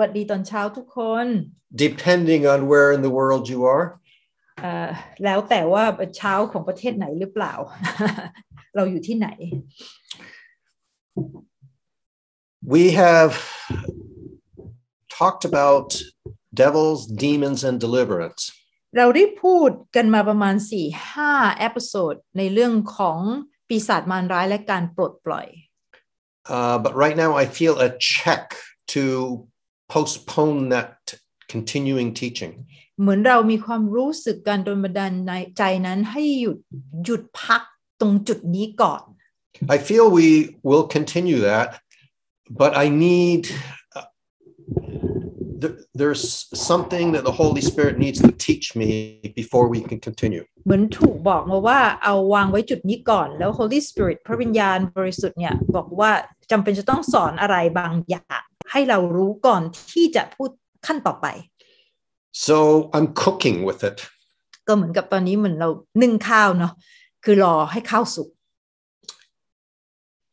วัสดีตอนเช้าทุกคน depending on where in the world you are uh, แล้วแต่ว่าเช้าของประเทศไหนหรือเปล่า เราอยู่ที่ไหน we have talked about devils demons and deliverance เราได้พูดกันมาประมาณ 4-5เอพิโซดในเรื่องของปีศาจมารร้ายและการปลดปล่อย Uh, but right now I feel a check to postpone that continuing teaching เหมือนเรามีความรู้สึกการโดนบันดาลใจนั้นให้หยุดหยุดพักตรงจุดนี้ก่อน I feel we will continue that but I need there's something that the Holy Spirit needs to teach me before we can continue เหมือนถูกบอกมาว่าเอาวางไว้จุดนี้ก่อนแล้ว Holy Spirit พระวิญญาณบริสุทธิ์เนี่ยบอกว่าจำเป็นจะต้องสอนอะไรบางอย่าง ให้เรารู้ก่อนที่จะพูดขั้นต่อไป so I'm cooking with it ก็เหมือนกับตอนนี้เหมือนเรานึ่งข้าวเนาะคือรอให้ข้าวสุก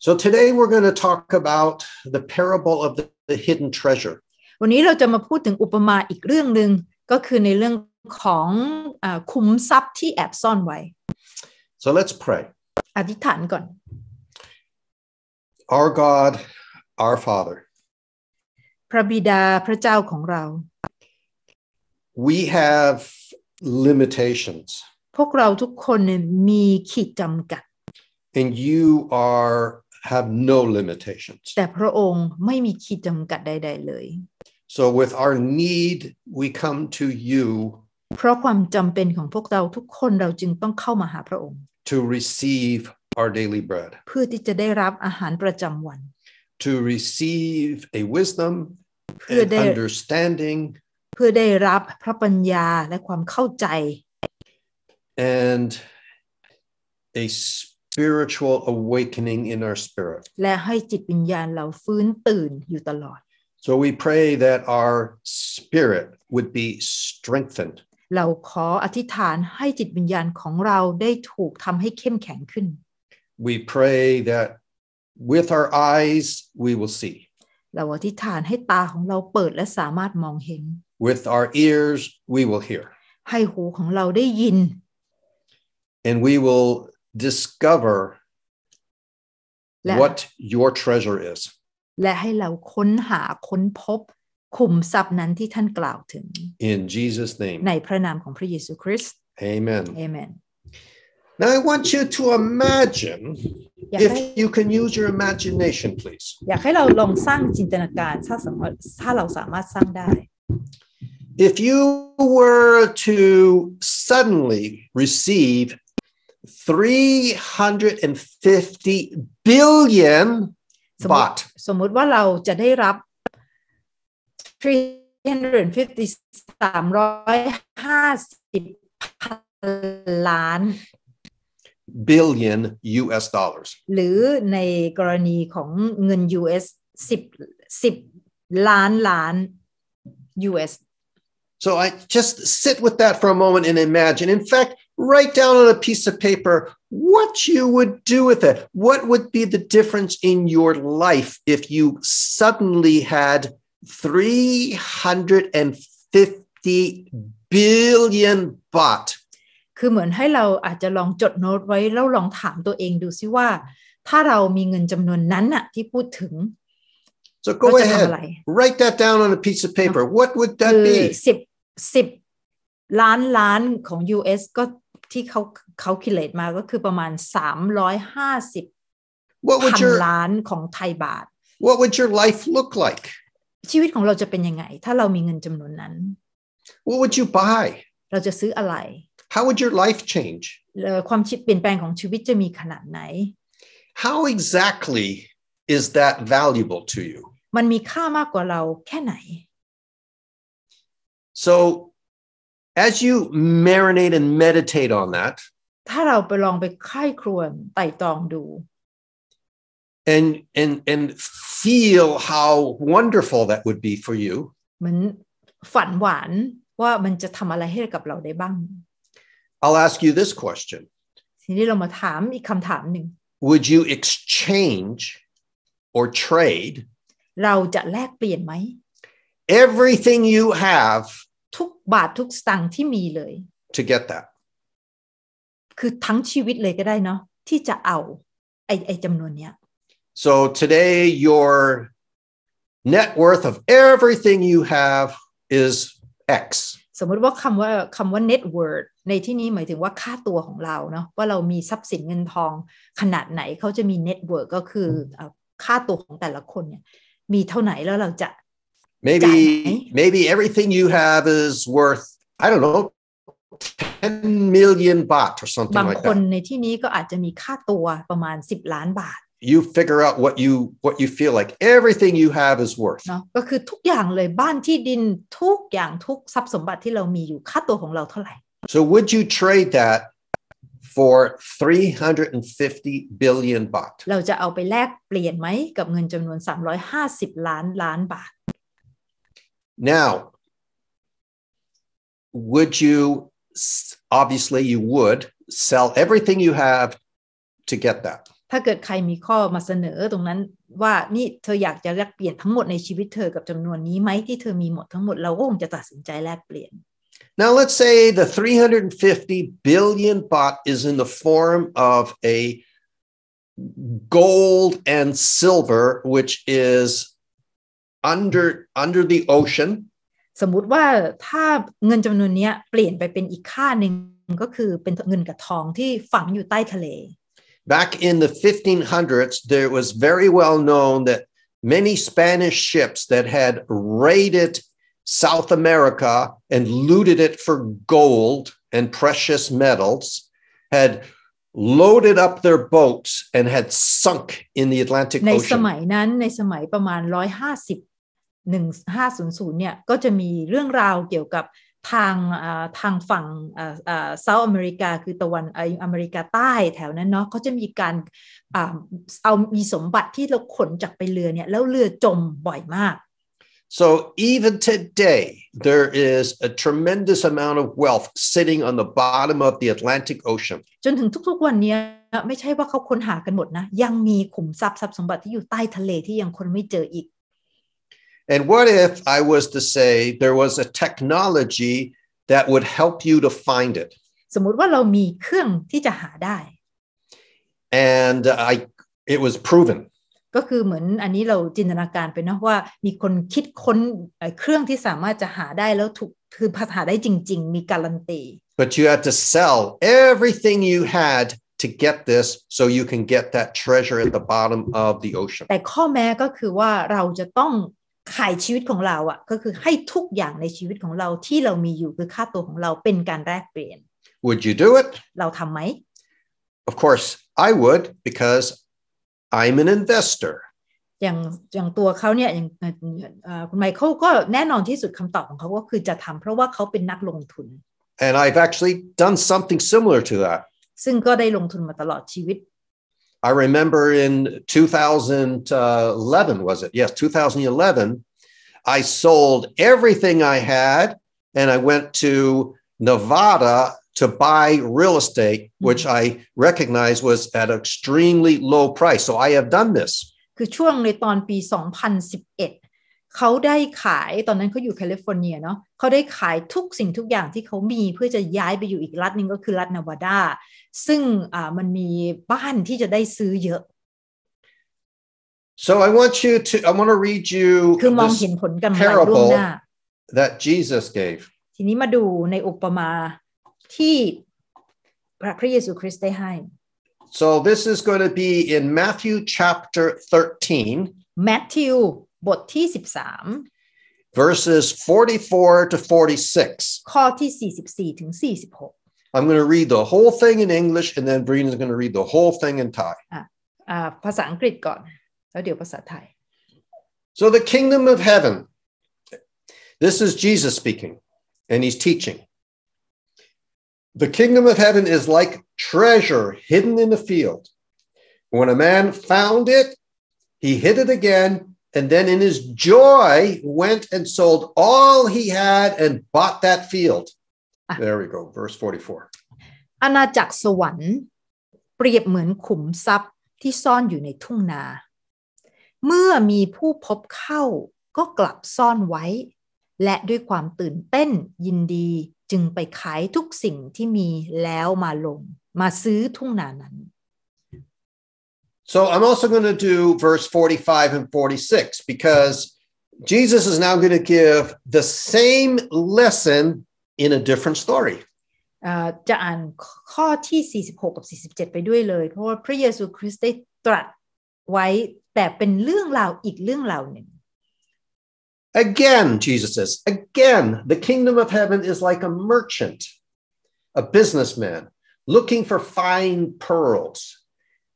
So today we're going to talk about the parable of the, the hidden treasure. วันนี้เราจะมาพูดถึงอุปมาอีกเรื่องหนึ่ง ก็คือในเรื่องของคุ้มทรัพย์ที่แอบซ่อนไว้ so let's pray อธิษฐานก่อน our God our Father พระบิดาพระเจ้าของเรา we have limitations พวกเราทุกคนมีขีดจำกัด and you are have no limitations แต่พระองค์ไม่มีขีดจำกัดใดๆเลย So with our need, we come to you. เพราะความจำเป็นของพวกเราทุกคนเราจึงต้องเข้ามาหาพระองค์ To receive our daily bread. เพื่อที่จะได้รับอาหารประจำวัน To receive a wisdom and understanding. เพื่อได้รับพระปัญญาและความเข้าใจ And a spiritual awakening in our spirit. และให้จิตวิญญาณเราฟื้นตื่นอยู่ตลอด so we pray that our spirit would be strengthened. เราขออธิษฐานให้จิตวิญญาณของเราได้ถูกทำให้เข้มแข็งขึ้น We pray that with our eyes we will see. เราอธิษฐานให้ตาของเราเปิดและสามารถมองเห็น With our ears we will hear. ให้หูของเราได้ยิน And we will discover what your treasure is. และให้เราค้นหาค้นพบขุมทรัพย์นั้นที่ท่านกล่าวถึง In Jesus name ในพระนามของพระเยซูคริสต์ Amen Amen Now I want you to imagine if you can use your imagination please อยากให้เราลองสร้างจินตนาการถ้าสมมติถถ้าเราสามารถสร้างได้ If you were to suddenly receive 350 billion สมมติสมมติว่าเราจะได้รับ 350 350พันล้าน billion US dollars หรือในกรณีของเงิน US 10 10ล้านล้าน US So I just sit with that for a moment and imagine. In fact, write down on a piece of paper what you would do with it. What would be the difference in your life if you suddenly had350 billion baht? คือเหมือนให้เราอาจจะลองจดโน้ตไว้แล้วลองถามตัวเองดูซิว่า So go ahead write that down on a piece of paper what would that be สิบสิบล้านล้านของ US ก็ที่เขาเขาคิดเลตมาก็คือประมาณ 350 What would your ล้านของไทยบาท What would your life look like ชีวิตของเราจะเป็นยังไง ถ้าเรามีเงินจำนวนนั้น What would you buy เราจะซื้ออะไร How would your life change ความชิดเปลี่ยนแปลงของชีวิตจะมีขนาดไหน How exactly is that valuable to you มันมีค่ามากกว่าเราแค่ไหน So as you marinate and meditate on that ถ้าเราไปลองไปไข้ครวนไต่ตองดู and and and feel how wonderful that would be for you มันฝันหวานว่ามันจะทำอะไรให้กับเราได้บ้าง I'll ask you this question ทีนี้เรามาถามอีกคำถามหนึ่ง Would you exchange or trade เราจะแลกเปลี่ยนไหม Everything you have ทุกบาททุกสตางค์ที่มีเลย to get that คือทั้งชีวิตเลยก็ได้เนาะที่จะเอาไอ้ไอ้จำนวนเนี้ย so today your net worth of everything you have is x สมมติว่าคำว่าคำว่า net worth ในที่นี้หมายถึงว่าค่าตัวของเราเนาะว่าเรามีทรัพย์สินเงินทองขนาดไหนเขาจะมี net worth ก็คือค่าตัวของแต่ละคนเนี่ยมีเท่าไหร่แล้วเราจะ maybe maybe everything you have is worth I don't know 10 million baht or something บาง like คน that. ในที่นี้ก็อาจจะมีค่าตัวประมาณ 10 ล้านบาท You figure out what you what you feel like. Everything you have is worth. เนาะก็คือทุกอย่างเลยบ้านที่ดินทุกอย่างทุกทรัพย์สมบัติที่เรามีอยู่ค่าตัวของเราเท่าไหร่ So would you trade that for 350 billion baht? เราจะเอาไปแลกเปลี่ยนไหมกับเงินจำนวน 350 ล้านล้านบาท Now, would you obviously you would sell everything you have to get that ถ้าเกิดใครมีข้อมาเสนอตรงนั้นว่านี่เธออยากจะแลกเปลี่ยนทั้งหมดในชีวิตเธอกับจำนวนนี้ไหมที่เธอมีหมดทั้งหมดเราก็คงจะตัดสินใจแลกเปลี่ยน Now let's say the 350 billion baht is in the form of a gold and silver which is under under the ocean สมมุติว่าถ้าเงินจำนวนเนี้ยเปลี่ยนไปเป็นอีกค่าหนึ่งก็คือเป็นเงินกับทองที่ฝังอยู่ใต้ทะเล Back in the 1500s there was very well known that many Spanish ships that had raided South America and looted it for gold and precious metals had loaded up their boats and had sunk in the Atlantic Ocean ในสมัยนั้นในสมัยประมาณ 150 1500เนี่ยก็จะมีเรื่องราวเกี่ยวกับทางทางฝั่งเซาท์อเมริกา คือตะวันอเมริกาใต้แถวนั้นเนาะเขาจะมีการเอามีสมบัติที่เราขนจากไปเรือเนี่ยแล้วเรือจมบ่อยมาก so even today there is a tremendous amount of wealth sitting on the bottom of the Atlantic Ocean จนถึงทุกๆวันนี้ไม่ใช่ว่าเขาค้นหากันหมดนะยังมีขุมทรัพย์ทรัพย์สมบัติที่อยู่ใต้ทะเลที่ยังคนไม่เจออีก And what if I was to say there was a technology that would help you to find it? สมมุติว่าเรามีเครื่องที่จะหาได้ And I it was proven. ก็คือเหมือนอันนี้เราจินตนาการไปนะว่ามีคนคิดค้นเครื่องที่สามารถจะหาได้ แล้วถูกคือหาได้จริง But you had to sell everything you had to get this so you can get that treasure at the bottom of the ocean แต่ข้อแม้ก็คือว่าเราจะต้องขายชีวิตของเราอะ่ะก็คือให้ทุกอย่างในชีวิตของเราที่เรามีอยู่คือค่าตัวของเราเป็นการแลกเปลี่ยน Would you do it เราทำไหม Of course I would because I'm an investor อย่างอย่างตัวเขาเนี่ยอย่างคุณไมเคิลก็แน่นอนที่สุดคำตอบของเขาก็คือจะทำเพราะว่าเขาเป็นนักลงทุน And I've actually done something similar to that ซึ่งก็ได้ลงทุนมาตลอดชีวิต I remember in 2011, was it? Yes, 2011, I sold everything I had and I went to Nevada to buy real estate, mm-hmm. which I recognized was at an extremely low price. So I have done this. คือช่วงในตอนปี2011เขาได้ขายตอนนั้นเขาอยู่แคลิฟอร์เนียเนาะเขาได้ขายทุกสิ่งทุกอย่างที่เขามีเพื่อจะย้ายไปอยู่อีกรัฐหนึ่งก็คือรัฐนาวาดาซึ่งมันมีบ้านที่จะได้ซื้อเยอะ so I want you to I want to read you คือมองเห็นผลกำไรล่วงหน้า that Jesus gave ทีนี้มาดูในอุปมาที่พระเยซูคริสต์ได้ให้ so this is going to be in Matthew chapter 13 Matthew บทที่13 verses 44 to 46ข้อที่ 44ถึง46 I'm going to read the whole thing in English and then is going to read the whole thing in Thai So the kingdom of heaven this is Jesus speaking and he's teaching the kingdom of heaven is like treasure hidden in the field. When a man found it, he hid it again and then in his joy went and sold all he had and bought that field. There we go, verse 44. อาณาจักรสวรรค์เปรียบเหมือนขุมทรัพย์ที่ซ่อนอยู่ในทุ่งนา เมื่อมีผู้พบเข้าก็กลับซ่อนไว้ และด้วยความตื่นเต้นยินดีจึงไปขายทุกสิ่งที่มีแล้วมาลง มาซื้อทุ่งนานั้น So I'm also going to do verse 45 and 46 because Jesus is now going to give the same lesson in a different story. จะอ่านข้อที่46 Again Jesus says again the kingdom of heaven is like a merchant a businessman looking for fine pearls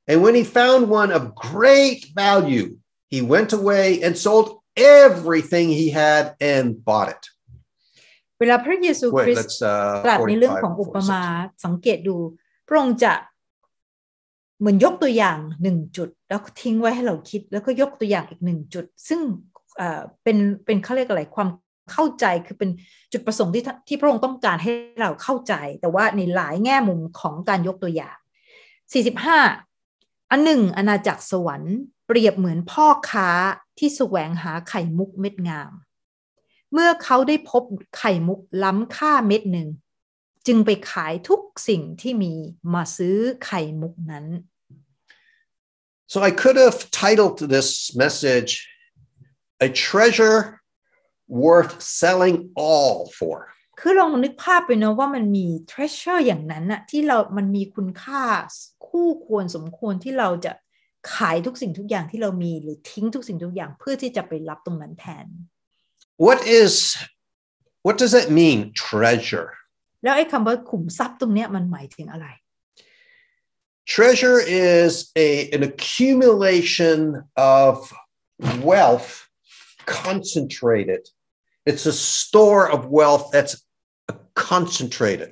And when he found one of great value, he went away and sold everything he had and bought it. เวลาพระเยซูคริสต์ตรัสในเรื่องของอุปมาสังเกตดูพระองค์จะเหมือนยกตัวอย่างหนึ่งจุดแล้วทิ้งไว้ให้เราคิดแล้วก็ยกตัวอย่างอีกหนึ่งจุด ซึ่งเป็นเป็นเขาเรียกอะไรความเข้าใจคือเป็นจุดประสงค์ที่ที่พระองค์ต้องการให้เราเข้าใจ แต่ว่าในหลายแง่มุมของการยกตัวอย่าง45อันหนึ่งอาณาจักรสวรรค์เปรียบเหมือนพ่อค้าที่แสวงหาไข่มุกเม็ดงาม เมื่อเขาได้พบไข่มุกล้ำค่าเม็ดหนึ่ง จึงไปขายทุกสิ่งที่มีมาซื้อไข่มุกนั้น so I could have titled this message a treasure worth selling all for คือลองนึกภาพไปเนาะว่ามันมี treasure อย่างนั้นอะที่เรา มันมีคุณค่าคู่ควรสมควรที่เราจะขายทุกสิ่งทุกอย่างที่เรามีหรือทิ้งทุกสิ่งทุกอย่างเพื่อที่จะไปรับตรงนั้นแทน What is what does that mean treasure แล้วไอ้คำว่าขุมทรัพย์ตรงเนี้ยมันหมายถึงอะไร Treasure is a an accumulation of wealth concentrated It's a store of wealth that's concentrated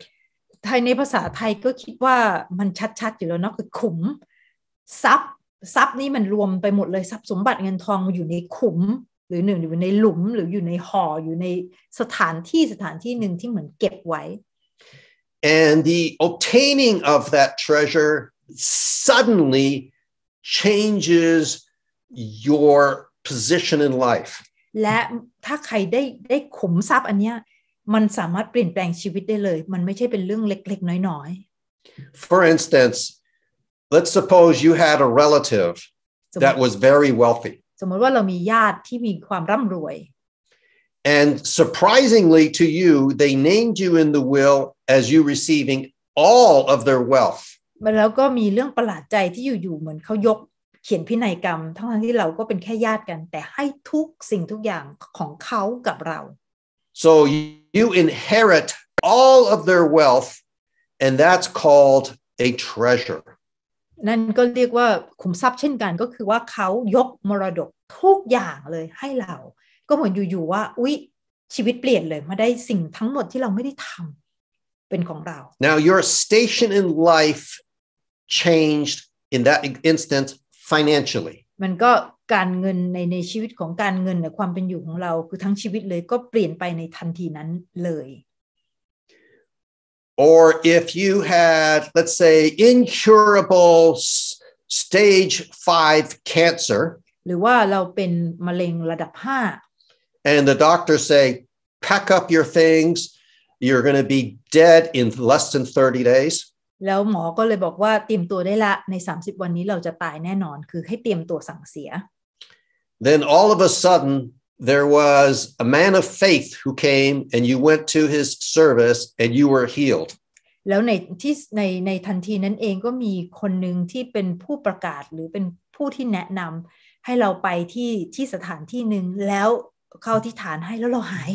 ไทยในภาษาไทยก็คิดว่ามันชัดๆ อยู่แล้วเนาะคือขุมทรัพย์ทรัพย์นี่มันรวมไปหมดเลยทรัพย์สมบัติเงินทองอยู่ในขุมหรือหนึ่งอยู่ในหลุมหรืออยู่ในห่ออยู่ในสถานที่สถานที่หนึ่งที่เหมือนเก็บไว้ and the obtaining of that treasure suddenly changes your position in life และถ้าใครได้ได้ขุมทรัพย์อันเนี้ยมันสามารถเปลี่ยนแปลงชีวิตได้เลย มันไม่ใช่เป็นเรื่องเล็ก ๆ น้อย ๆ For instance let's suppose you had a relative that was very wealthy สมมติว่าเรามีญาติที่มีความร่ำรวย and surprisingly to you they named you in the will as you receiving all of their wealth แล้วก็มีเรื่องประหลาดใจที่อยู่ๆเหมือนเขายกเขียนพินัยกรรม ทั้งที่เราก็เป็นแค่ญาติกัน แต่ให้ทุกสิ่งทุกอย่างของเขากับเรา So you, you inherit all of their wealth, and that's called a treasure. นั่นก็เรียกว่าขุมทรัพย์เช่นกันก็คือว่าเขายกมรดก ทุกอย่างเลยให้เรา Now your station in life changed in that instance financially มันก็การเงินในในชีวิตของการเงินในความเป็นอยู่ของเราคือทั้งชีวิตเลยก็เปลี่ยนไปในทันทีนั้นเลย or if you had let's say incurable stage 5 cancer หรือว่าเราเป็นมะเร็งระดับ 5 and the d o c t o r say pack up your things you're going to be dead in less than 30 days แล้วหมอก็เลยบอกว่าเตรียมตัวได้ละใน 30 วันนี้เราจะตายแน่นอน คือให้เตรียมตัวสั่งเสีย then all of a sudden there was a man of faith who came and you went to his service and you were healed แล้วในที่ในในทันทีนั้นเองก็มีคนหนึ่งที่เป็นผู้ประกาศหรือเป็นผู้ที่แนะนำให้เราไปที่ที่สถานที่หนึ่งแล้วเข้าที่ฐานให้แล้วเราหาย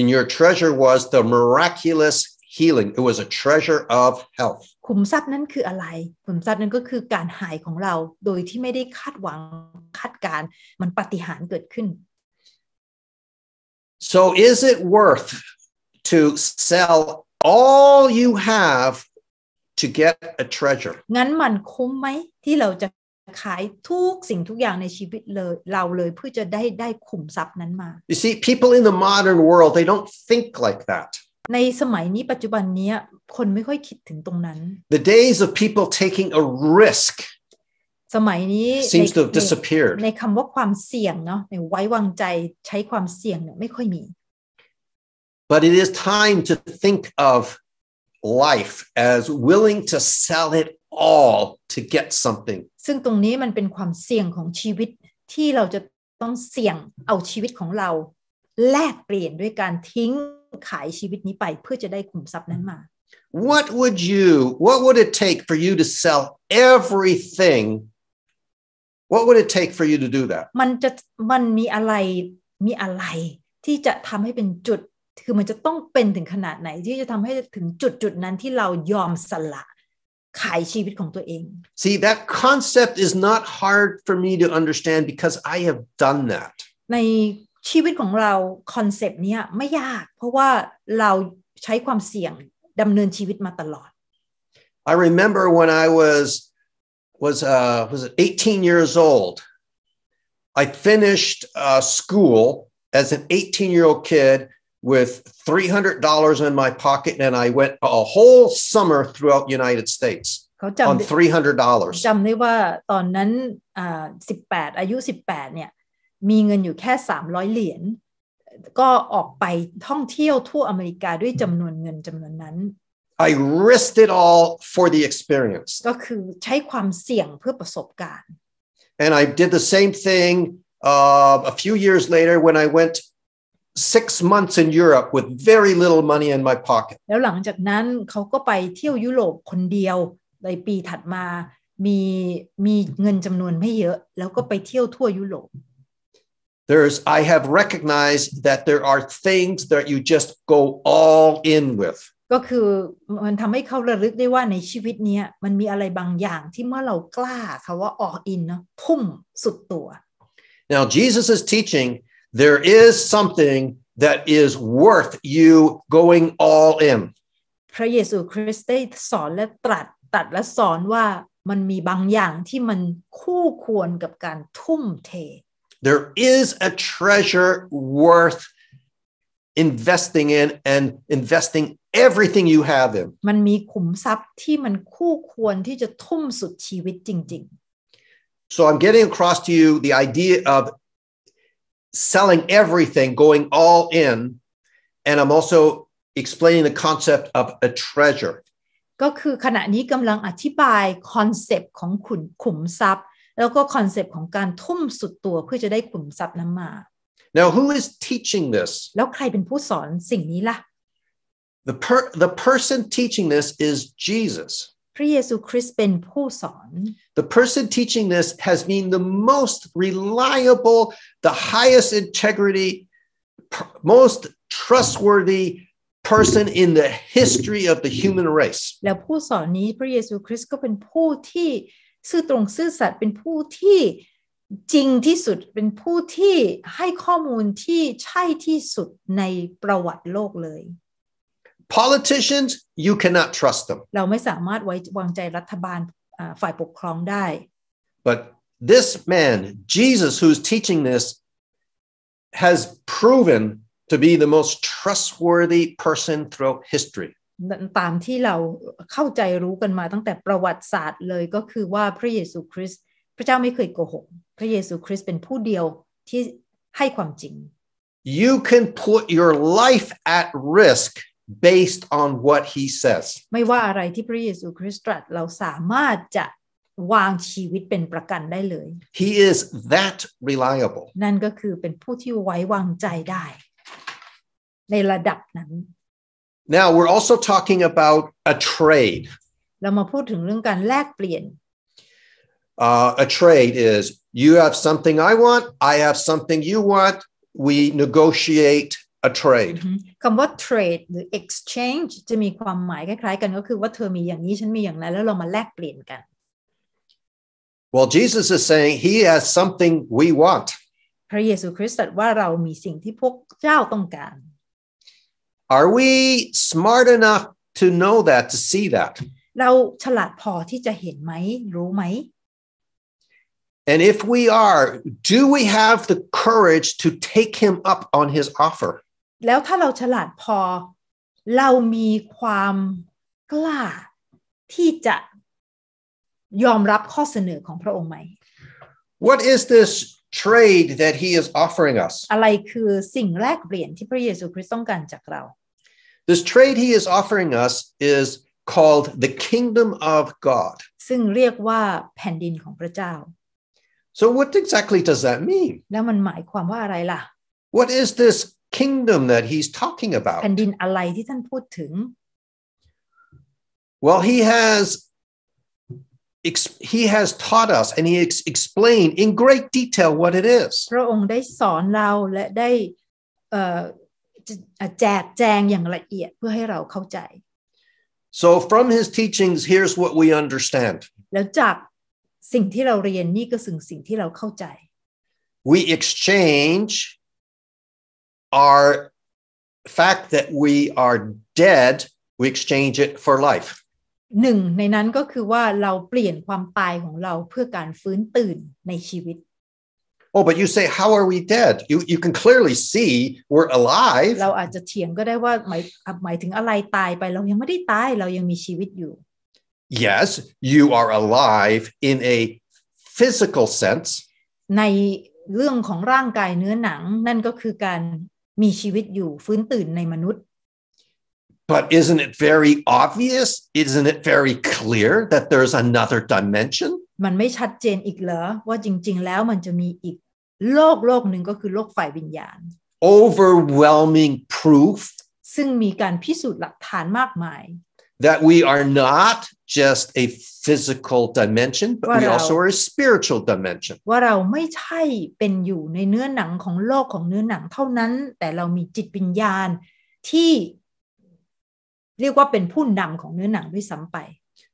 In your treasure was the miraculous healing. It was a treasure of health. ขุมทรัพย์นั้นคืออะไร ขุมทรัพย์นั้นก็คือการหายของเรา โดยที่ไม่ได้คาดหวังคาดการมันปฏิหารเกิดขึ้น so is it worth to sell all you have to get a treasure งั้นมันคุ้มไหมที่เราจะขายทุกสิ่งทุกอย่างในชีวิตเลยเราเลยเพื่อจะได้ได้ขุมทรัพย์นั้นมา You see people in the modern world they don't think like that ในสมัยนี้ปัจจุบันนี้คนไม่ค่อยคิดถึงตรงนั้น The days of people taking a risk สมัยนี้ในคำว่าความเสี่ยงเนาะในไว้วางใจใช้ความเสี่ยงเนี่ยไม่ค่อยมี But it is time to think of life as willing to sell it all to get something ซึ่งตรงนี้มันเป็นความเสี่ยงของชีวิตที่เราจะต้องเสี่ยงเอาชีวิตของเรา แลกเปลี่ยนด้วยการทิ้งขายชีวิตนี้ไปเพื่อจะได้ขุมทรัพย์นั้นมา What would you What would it take for you to sell everything What would it take for you to do that มันจะ มันมีอะไร มีอะไร ที่จะทำให้เป็นจุด คือมันจะต้องเป็นถึงขนาดไหน ที่จะทำให้ถึงจุดจุดนั้นที่เรายอมสละ ขายชีวิตของตัวเอง See that concept is not hard for me to understand because I have done that ในชีวิตของเราคอนเซปต์เนี้ยไม่ยากเพราะว่าเราใช้ความเสี่ยงดำเนินชีวิตมาตลอด I remember when I was was uh, was 18 years old I finished uh, school as an 18 year old kid with $300 in my pocket and I went a whole summer throughout United States on 300 d on $300 จำได้ว่าตอนนั้นอ่า18 อายุ18เนี่ยมีเงินอยู่แค่300เหรียญก็ออกไปท่องเที่ยวทั่วอเมริกาด้วยจำนวนเงินจำนวนนั้น I risked it all for the experience ก็คือใช้ความเสี่ยงเพื่อประสบการณ์ and I did the same thing uh, a few years later when I went six months in Europe with very little money in my pocket แล้วหลังจากนั้นเขาก็ไปเที่ยวยุโรปคนเดียวในปีถัดมามีมีเงินจำนวนไม่เยอะ แล้วก็ไปเที่ยวทั่วยุโรป There's, I have recognized that there are things that you just go all in with. ก็คือมันทำให้เขาระลึกได้ว่าในชีวิตเนี้ยมันมีอะไรบางอย่างที่เมื่อเรากล้าคำว่าออกอินเนาะทุ่มสุดตัว Now Jesus is teaching there is something that is worth you going all in พระเยซูคริสต์ได้สอนและตรัสตัดและสอนว่ามันมีบางอย่างที่มันคู่ควรกับการทุ่มเท There is a treasure worth investing in and investing everything you have in So I'm getting across to you the idea of selling everything going all in and I'm also explaining the concept of a treasure ก็คือขณะนี้กำลังอธิบายคอนเซปต์ของขุนขุมทรัพย์แล้วก็คอนเซปต์ของการทุ่มสุดตัวเพื่อจะได้ขุมทรัพย์นั้นมา Now who is teaching this แล้วใครเป็นผู้สอนสิ่งนี้ล่ะ The per the person teaching this is Jesus พระเยซูคริสต์เป็นผู้สอน The person teaching this has been the most reliable the highest integrity most trustworthy person in the history of the human race และผู้สอนนี้พระเยซูคริสต์ก็เป็นผู้ที่ซื่อตรงซื่อสัตย์เป็นผู้ที่จริงที่สุดเป็นผู้ที่ให้ข้อมูลที่ใช่ที่สุดในประวัติโลกเลย politicians you cannot trust them เราไม่สามารถไว้วางใจรัฐบาลฝ่ายปกครองได้ but this man Jesus who's teaching this has proven to be the most trustworthy person throughout history ตามที่เราเข้าใจรู้กันมาตั้งแต่ประวัติศาสตร์เลยก็คือว่าพระเยซูคริสต์พระเจ้าไม่เคยโกหกพระเยซูคริสต์เป็นผู้เดียวที่ให้ความจริง You can put your life at risk based on what he says ไม่ว่าอะไรที่พระเยซูคริสต์ตรัสเราสามารถจะวางชีวิตเป็นประกันได้เลย He is that reliable นั่นก็คือเป็นผู้ที่ไว้วางใจได้ ในระดับนั้น Now we're also talking about a trade. เรามาพูดถึงเรื่องการแลกเปลี่ยน uh, a trade is you have something I want, I have something you want. We negotiate a trade. Mm-hmm. คำว่า trade หรือ exchange จะมีความหมายคล้ายๆกันก็คือว่าเธอมีอย่างนี้ฉันมีอย่างนั้นแล้วเรามาแลกเปลี่ยนกัน Well, Jesus is saying he has something we want. พระเยซูคริสต์ตรัสว่าเรามีสิ่งที่พวกเจ้าต้องการ are we smart enough to know that, to see that? เราฉลาดพอที่จะเห็นไหมรู้ไหม And if we are, do we have the courage to take him up on his offer? แล้วถ้าเราฉลาดพอ What is this trade that he is offering us อะไรคือสิ่งแลกเปลี่ยนที่พระเยซูคริสต์ต้องการจากเรา this trade he is offering us is called the kingdom of God ซึ่งเรียกว่าแผ่นดินของพระเจ้า so what exactly does that mean แล้วมันหมายความว่าอะไรล่ะ what is this kingdom that he's talking about แผ่นดินอะไรที่ท่านพูดถึง well he has he has taught us and he explained in great detail what it so from his teachings here's what we understand we exchange our fact that we are dead we exchange it for life หนึ่งในนั้นก็คือว่าเราเปลี่ยนความตายของเราเพื่อการฟื้นตื่นในชีวิต Oh, but you say, how are we dead? You, you can clearly see we're alive. เราอาจจะเถียงก็ได้ว่าหมายหมายถึงอะไรตายไปเรายังไม่ได้ตายเรายังมีชีวิตอยู่ Yes, you are alive in a physical sense. ในเรื่องของร่างกายเนื้อหนังนั่นก็คือการมีชีวิตอยู่ฟื้นตื่นในมนุษย์ But isn't it very obvious? Isn't it very clear that there's another dimension? มันไม่ชัดเจนอีกเหรอว่าจริง ๆ แล้วมันจะมีอีก โลก โลกหนึ่งก็คือ โลก ฝ่ายวิญญาณ Overwhelming proof ซึ่งมีการพิสูจน์หลักฐานมากมาย that we are not just a physical dimension but we also are a spiritual dimension ว่าเราไม่ใช่เป็นอยู่ในเนื้อหนังของโลกของเนื้อหนังเท่านั้นแต่เรามีจิตวิญญาณที่เรียกว่าเป็นผู้นำของเนื้อหนังด้วยซ้ำไป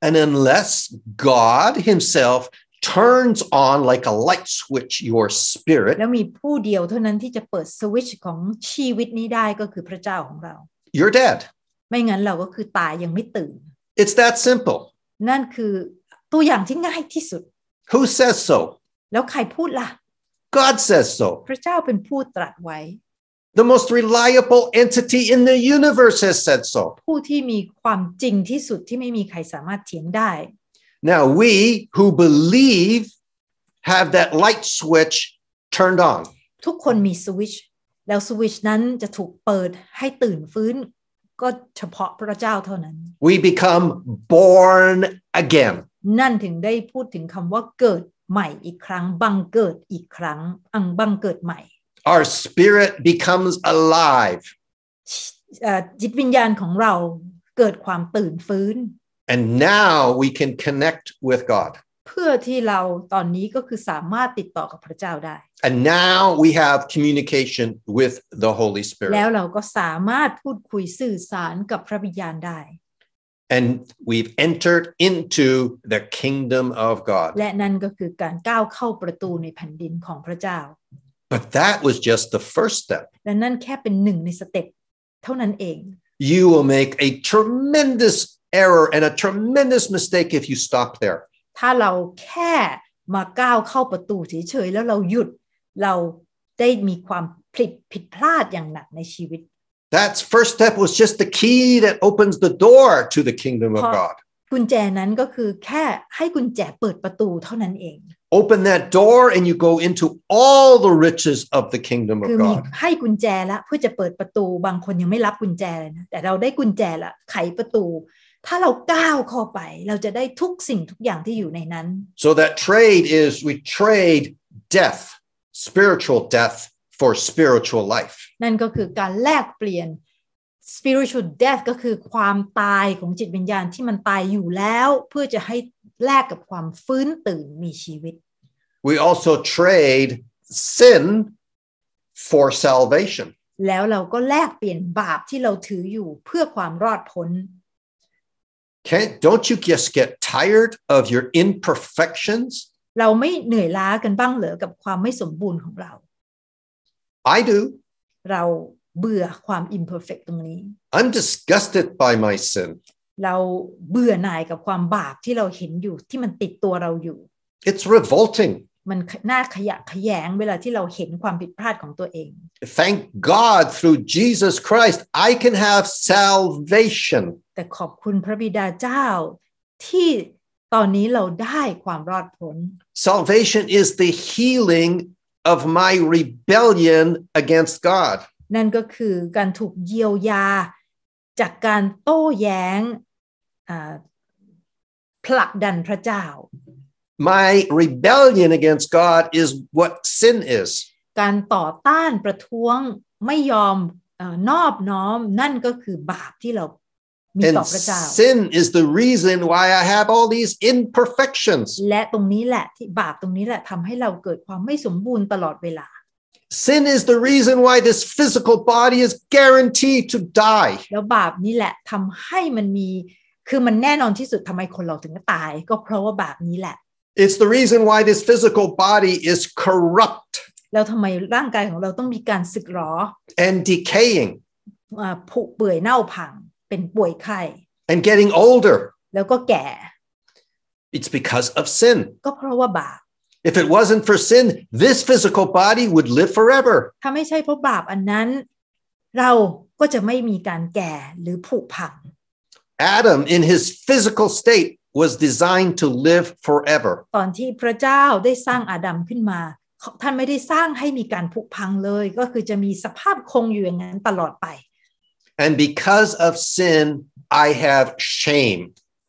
and unless God Himself turns on like a light switch your spirit แล้วมีผู้เดียวเท่านั้นที่จะเปิดสวิตช์ของชีวิตนี้ได้ก็คือพระเจ้าของเรา you're dead ไม่งั้นเราก็คือตายยังไม่ตื่น it's that simple นั่นคือตัวอย่างที่ง่ายที่สุด who says so แล้วใครพูดล่ะ God says so พระเจ้าเป็นผู้ตรัสไว้ The most reliable entity in the universe has said so. ผู้ที่มีความจริงที่สุดที่ไม่มีใครสามารถเถียงได้ Now we who believe have that light switch turned on. ทุกคนมีสวิชแล้วสวิชนั้นจะถูกเปิดให้ตื่นฟื้น ก็เฉพาะพระเจ้าเท่านั้น We become born again. นั่นถึงได้พูดถึงคำว่าเกิดใหม่อีกครั้ง บังเกิดอีกครั้ง อังบังเกิดใหม่ our spirit becomes alive. And now we can connect with God. And now we have communication with the Holy Spirit. And we've entered into the kingdom of God. But that was just the first step. และนั่นแค่เป็นหนึ่งในสเต็ปเท่านั้นเอง You will make a tremendous error and a tremendous mistake if you stop there. ถ้าเราแค่มาก้าวเข้าประตูเฉยๆแล้วเราหยุดเราได้มีความผิดผิดพลาดอย่างหนักในชีวิต That first step was just the key that opens the door to the kingdom of God. กุญแจนั้นก็คือแค่ให้กุญแจเปิดประตูเท่านั้นเอง open that door and you go into all the riches of the kingdom of คือมี God. ให้กุญแจแล้วเพื่อจะเปิดประตู บางคนยังไม่รับกุญแจเลยนะแต่เราได้กุญแจละไขประตู ถ้าเราก้าวเข้าไป เราจะได้ทุกสิ่ง ทุกอย่างที่อยู่ในนั้น So that trade is we trade death, spiritual death for spiritual life. นั่นก็คือการแลกเปลี่ยน spiritual death ก็คือความตายของจิตวิญญาณที่มันตายอยู่แล้วเพื่อจะให้แลกกับความฟื้นตื่นมีชีวิต We also trade sin for salvation แล้วเราก็แลกเปลี่ยนบาปที่เราถืออยู่เพื่อความรอดพ้น Can't, don't you just get tired of your imperfections? เราไม่เหนื่อยล้ากันบ้างเหรอกับความไม่สมบูรณ์ของเรา I do เราเบื่อความ imperfect ตรงนี้ I'm disgusted by my sin เราเบื่อหน่ายกับความบาปที่เราเห็นอยู่ที่มันติดตัวเราอยู่ It's revolting มันน่าขยะขยงเวลาที่เราเห็นความผิดพลาดของตัวเอง Thank God through Jesus Christ I can have salvation แต่ขอบคุณพระบิดาเจ้า ที่ตอนนี้เราได้ความรอดพ้น Salvation is the healing of my rebellion against God นั่นก็คือการถูกเยียวยาจากการโต้แย้งผลักดันพระเจ้า My rebellion against God is what sin is การต่อต้านประท้วงไม่ยอมนอบน้อมนั่นก็คือบาปที่เรามีต่อพระเจ้า sin is the reason why I have all these imperfections และตรงนี้แหละที่บาปตรงนี้แหละทำให้เราเกิดความไม่สมบูรณ์ตลอดเวลา Sin is the reason why this physical body is guaranteed to die. แล้วบาปนี่แหละทำให้มันมี คือมันแน่นอนที่สุดทำไมคนเราถึงตาย ก็เพราะว่าบาปนี้แหละ It's the reason why this physical body is corrupt. แล้วทำไมร่างกายของเราต้องมีการสึกหรอ And decaying. ผุเปื่อยเน่าพังเป็นป่วยไข้ And getting older. แล้วก็แก่ It's because of sin. ก็เพราะว่าบาป If it wasn't for sin, this physical body would live forever. ถ้าไม่ใช่เพราะบาปอันนั้น Adam in his physical state was designed to live forever. ตอนที่พระเจ้าได้สร้างอาดัมขึ้นมา And because of sin, I have shame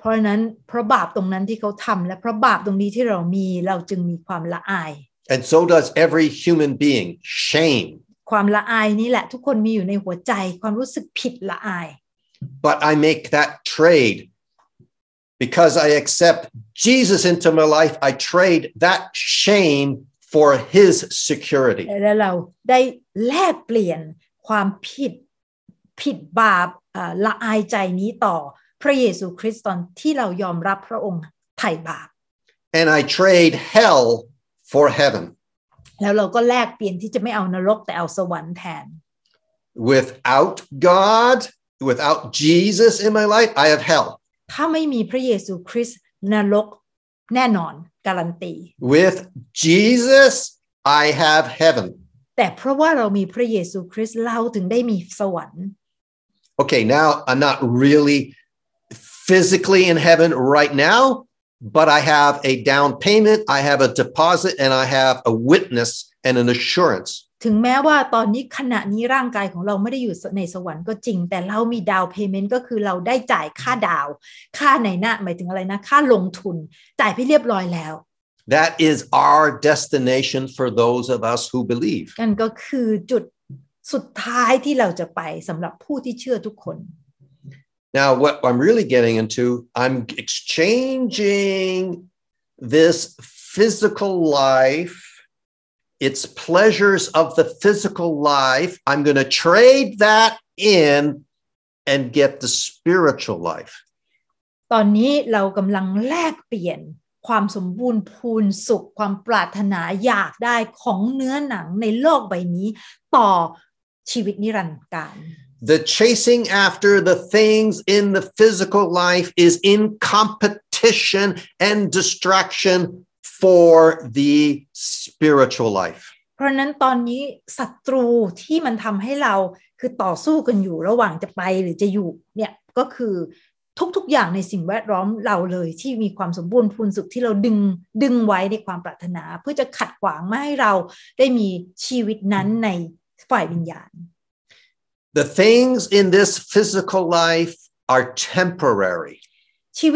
เพราะนั้นเพราะบาปตรงนั้นที่เขาทำและเพราะบาปตรงนี้ที่เรามีเราจึงมีความละอาย and so does every human being shame ความละอายนี่แหละทุกคนมีอยู่ในหัวใจความรู้สึกผิดละอาย but I make that trade because I accept Jesus into my life I trade that shame for his security แลวเราได้แลกเปลี่ยนความผิด ผิดบาปละอายใจนี้ต่อพระเยซูคริสต์ตอนที่เรายอมรับพระองค์ไถ่บาป and I trade hell for heaven แล้วเราก็แลกเปลี่ยนที่จะไม่เอานรกแต่เอาสวรรค์แทน without God without Jesus in my life I have hell ถ้าไม่มีพระเยซูคริสต์นรกแน่นอนการันตี with Jesus I have heaven แต่เพราะว่าเรามีพระเยซูคริสต์เราถึงได้มีสวรรค์ okay now I'm not really physically in heaven right now, but I have a down payment, I have a deposit, and I have a witness and an assurance. ถึงแม้ว่าตอนนี้ขณะนี้ร่างกายของเราไม่ได้อยู่ในสวรรค์ก็จริงแต่เรามีดาวเพย์เมนต์ก็คือเราได้จ่ายค่าดาว ค่าในหน้าหมายถึงอะไรนะค่าลงทุนจ่ายไปเรียบร้อยแล้ว That is our destination for those of us who believe นั่นก็คือจุดสุดท้ายที่เราจะไปสำหรับผู้ที่เชื่อทุกคน now, what I'm really getting into, I'm exchanging this physical life, its pleasures of the physical life. I'm going to trade that in and get the spiritual life. ตอนนี้เรากำลังแลกเปลี่ยนความสมบูรณ์พูนสุข ความปรารถนาอยากได้ของเนื้อหนังในโลกใบนี้ The chasing after the things in the physical life is in competition and distraction for the spiritual life. เพราะนั้นตอนนี้ศัตรูที่มันทำให้เราคือต่อสู้กันอยู่ระหว่างจะไปหรือจะอยู่เนี่ยก็คือทุกๆ อย่างในสิ่งแวดล้อมเราเลย ที่มีความสมบูรณ์พูนสุขที่เราดึงดึงไว้ในความปรารถนา เพื่อจะขัดขวางไม่ให้เราได้มีชีวิตนั้นในฝ่ายวิญญาณ The things in this physical life are temporary. Your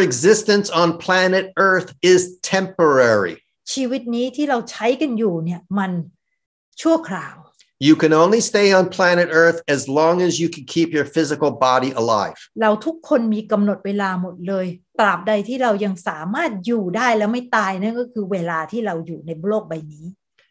existence on planet Earth is temporary. ชีวิตนี้ที่เราใช้กันอยู่เนี่ยมันชั่วคราว You can only stay on planet Earth as long as you can keep your physical body alive. เราทุกคนมีกำหนดเวลาหมดเลยตราบใดที่เรายังสามารถอยู่ได้และไม่ตายนั่นก็คือเวลาที่เราอยู่ในโลกใบนี้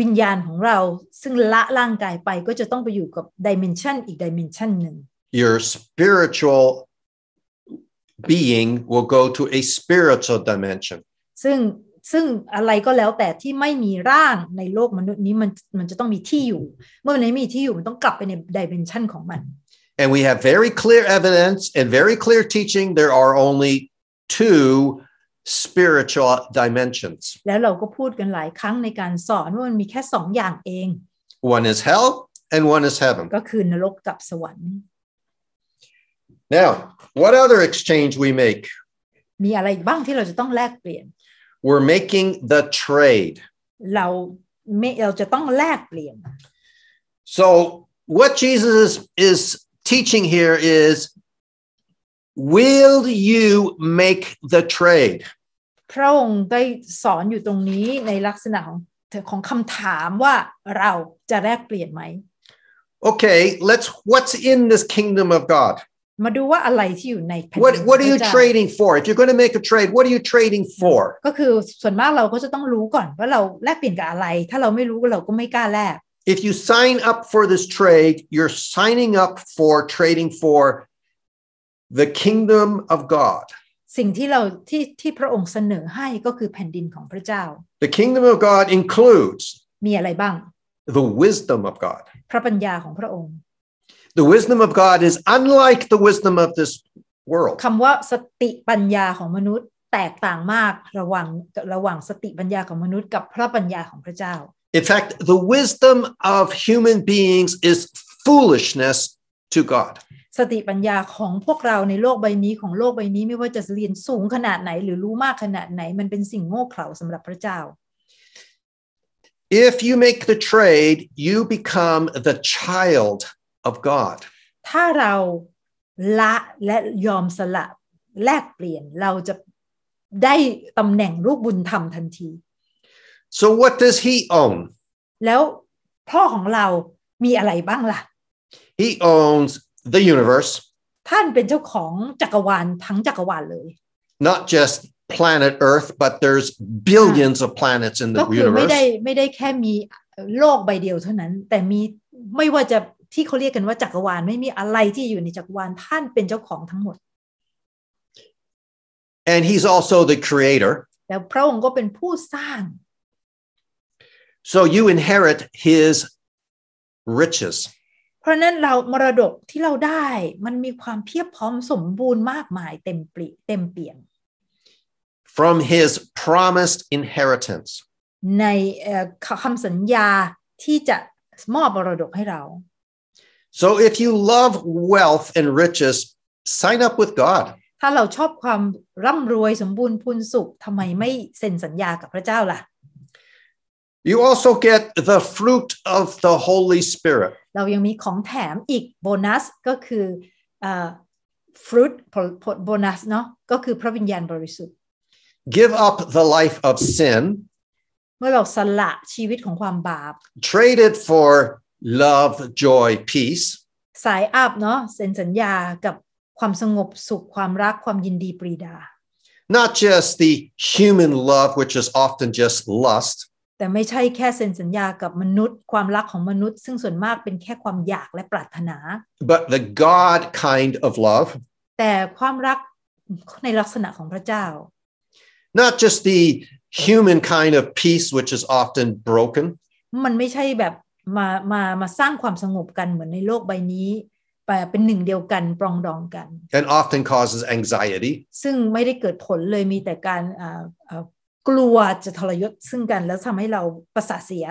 วิญญาณของเราซึ่งละร่างกายไปก็จะต้องไปอยู่กับดิเมนชันอีกดิเมนชันหนึ่ง your spiritual being will go to a spiritual dimension ซึ่งซึ่งอะไรก็แล้วแต่ที่ไม่มีร่างในโลกมนุษย์นี้มันมันจะต้องมีที่อยู่ เมื่อมนไม่มีที่อยู่มันต้องกลับไปในดิเมนชันของมัน and we have very clear evidence and very clear teaching there are only two spiritual dimensions แล้วเราก็พูดกันหลายครั้งในการสอนว่ามันมีแค่สองอย่างเอง one is hell and one is heaven ก็คือนรกกับสวรรค์ now what other exchange we make มีอะไรบ้างที่เราจะต้องแลกเปลี่ยน we're making the trade เราเราจะต้องแลกเปลี่ยน so what Jesus is teaching here is will you make the trade พระองค์ได้สอนอยู่ตรงนี้ในลักษณะของของคำถามว่าเราจะแลกเปลี่ยนไหม Okay let's what's in this kingdom of God มาดูว่าอะไรที่อยู่ใน What are you trading for if you're going to make a trade What are you trading for ก็คือส่วนมากเราก็จะต้องรู้ก่อนว่าเราแลกเปลี่ยนกับอะไร ถ้าเราไม่รู้เราก็ไม่กล้าแลก If you sign up for this trade you're signing up for trading for the kingdom of God สิ่งที่เราที่ที่พระองค์เสนอให้ก็คือแผ่นดินของพระเจ้า the kingdom of God includes มีอะไรบ้าง the wisdom of God พระปัญญาของพระองค์ the wisdom of God is unlike the wisdom of this world คำว่าสติปัญญาของมนุษย์ แตกต่างมาก ระหว่างระหว่างสติปัญญาของมนุษย์ กับพระปัญญาของพระเจ้า In fact the wisdom of human beings is foolishness to God สติปัญญาของพวกเราในโลกใบนี้ของโลกใบนี้ไม่ว่าจะเรียนสูงขนาดไหน หรือรู้มากขนาดไหน มันเป็นสิ่งโง่เขลาสำหรับพระเจ้า If you make the trade you become the child of God ถ้าเราละและยอมสละแลกเปลี่ยนเราจะได้ตำแหน่งลูกบุญธรรมทันที So what does he own แล้วพ่อของเรามีอะไรบ้างล่ะ He owns the universe ท่านเป็นเจ้าของจักรวาลทั้งจักรวาลเลย not just planet earth but there's billions of planets in the ก็คือไม่ได้ไม่ได้แค่มีโลกใบเดียวเท่านั้นแต่มีไม่ว่าจะที่เขาเรียกกันว่าจักรวาลไม่มีอะไรที่อยู่ในจักรวาลท่านเป็นเจ้าของทั้งหมด and he's also the creator แล้วพระองค์ก็เป็นผู้สร้าง so you inherit his riches พราะนั้นเรามรดกที่เราได้มันมีความเพียบพร้อมสมบูรณ์มากมายเต็มปริเต็มเปี่ยม from his promised inheritance ในคำสัญญาที่จะมอบมรดกให้เรา so if you love wealth and riches sign up with God ถ้าเราชอบความร่ำรวยสมบูรณ์พูนสุขทำไมไม่เซ็นสัญญากับพระเจ้าล่ะ You also get the fruit of the Holy Spirit เรายังมีของแถมอีกโบนัสก็คือฟรุตโบนัสเนาะก็คือพระวิญญาณบริสุทธิ์ give up the life of sin เมื่อเราสละชีวิตของความบาป trade it for love joy peace สายอับเนาะเซ็นสัญญากับความสงบสุขความรักความยินดีปรีดา not just the human love which is often just lust แต่ไม่ใช่แค่เซ็นสัญญากับมนุษย์ความรักของมนุษย์ ซึ่งส่วนมากเป็นแค่ความอยากและปรารถนา but the God kind of love แต่ความรักในลักษณะของพระเจ้า not just the human kind of peace which is often broken มันไม่ใช่แบบมามามาสร้างความสงบกันเหมือนในโลกใบนี้ แต่เป็นหนึ่งเดียวกันปรองดองกัน and often causes anxiety ซึ่งไม่ได้เกิดผลเลยมีแต่การกลัวจะทรยศซึ่งกันแล้วทำให้เราประสาทเสีย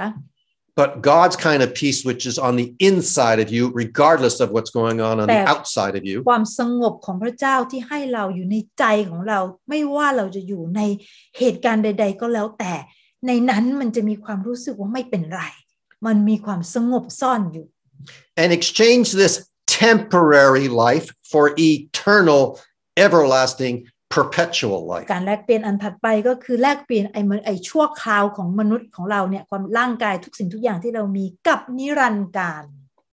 but God's kind of peace, which is on the inside of you, regardless of what's going on on the outside of you. ความสงบของพระเจ้าที่ให้เราอยู่ในใจของเรา ไม่ว่าเราจะอยู่ในเหตุการณ์ใด ๆ ก็แล้วแต่ ในนั้นมันจะมีความรู้สึกว่าไม่เป็นไร มันมีความสงบซ่อนอยู่ and exchange this temporary life for eternal everlasting perpetual life การแลกเปลี่ยนอันถัดไป ก็คือแลกเปลี่ยนไอ้มันไอ้ชั่วคราวของมนุษย์ของเราเนี่ยความร่างกายทุกสิ่งทุกอย่างที่เรามีกับนิรันดร์การ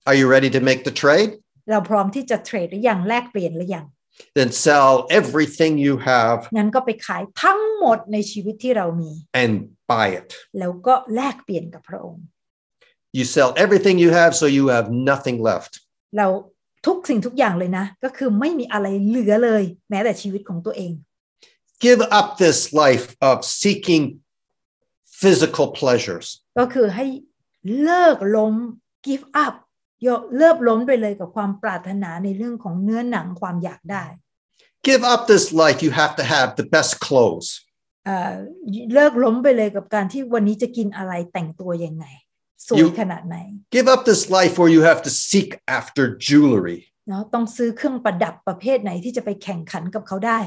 Are you ready to make the trade เราพร้อมที่จะเทรดหรือยังแลกเปลี่ยนหรือยัง Then sell everything you have งั้นก็ไปขายทั้งหมดในชีวิตที่เรามี and buy it แล้วก็แลกเปลี่ยนกับพระองค์ You sell everything you have so you have nothing left เราทุกสิ่งทุกอย่างเลยนะ ก็คือไม่มีอะไรเหลือเลยแม้แต่ชีวิตของตัวเอง give up this life of seeking physical pleasures ก็คือให้เลิกล้ม give up ยกเลิกล้มไปเลยกับความปรารถนาในเรื่องของเนื้อหนังความอยากได้ give up this life you have to have the best clothes เลิกล้มไปเลยกับการที่วันนี้จะกินอะไรแต่งตัวยังไงสวยขนาดไหน give up this life or you have to seek after jewelry เนาะต้องซื้อเครื่องประดับประเภทไหนที่จะไปแข่งขันกับเขาได้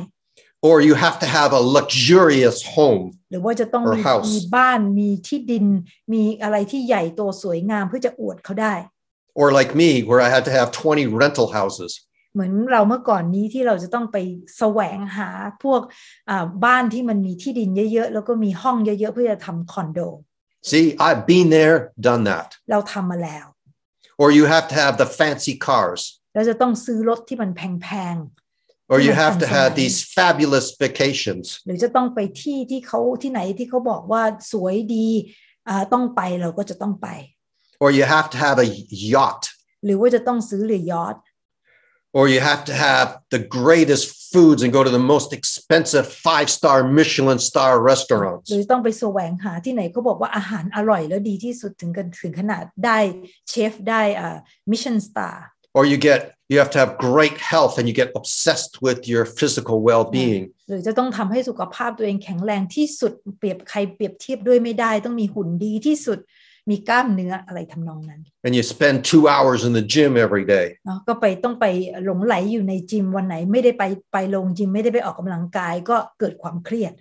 or you have to have a luxurious home หรือว่าจะต้องมีบ้านมีที่ดินมีอะไรที่ใหญ่โตสวยงามเพื่อจะอวดเขาได้ or like me where I had to have 20 rental houses เหมือนเราเมื่อก่อนนี้ที่เราจะต้องไปแสวงหาพวกบ้านที่มันมีที่ดินเยอะๆแล้วก็มีห้องเยอะๆเพื่อจะทำคอนโด See, I've been there, done that. เราทำมาแล้ว Or you have to have the fancy cars. เราจะต้องซื้อรถที่มันแพงๆ Or you have to have these fabulous vacations. หรือจะต้องไปที่ที่เขาที่ไหนที่เขาบอกว่าสวยดีอ่าต้องไปเราก็จะต้องไป Or you have to have a yacht. หรือว่าจะต้องซื้อเรือยอท or you have to have the greatest foods and go to the most expensive five star Michelin star restaurants หรือต้องไปแสวงหาที่ไหนเขาบอกว่าอาหารอร่อยแล้วดีที่สุดถึงกันถึงขนาดได้เชฟได้อ่า Michelin star or you get you have to have great health and you get obsessed with your physical well-being หรือจะต้องทำให้สุขภาพตัวเองแข็งแรงที่สุดเปรียบใครเปรียบเทียบด้วยไม่ได้ต้องมีหุ่นดีที่สุดมีกล้ามเนื้ออะไรทำนองนั้น and you spend two hours in the gym every day ก็ไปต้องไปหลงไหลอยู่ในจิมวันไหน ไม่ได้ไปไปลงจิมไม่ได้ไปออกกำลังกาย ก็เกิดความเครียด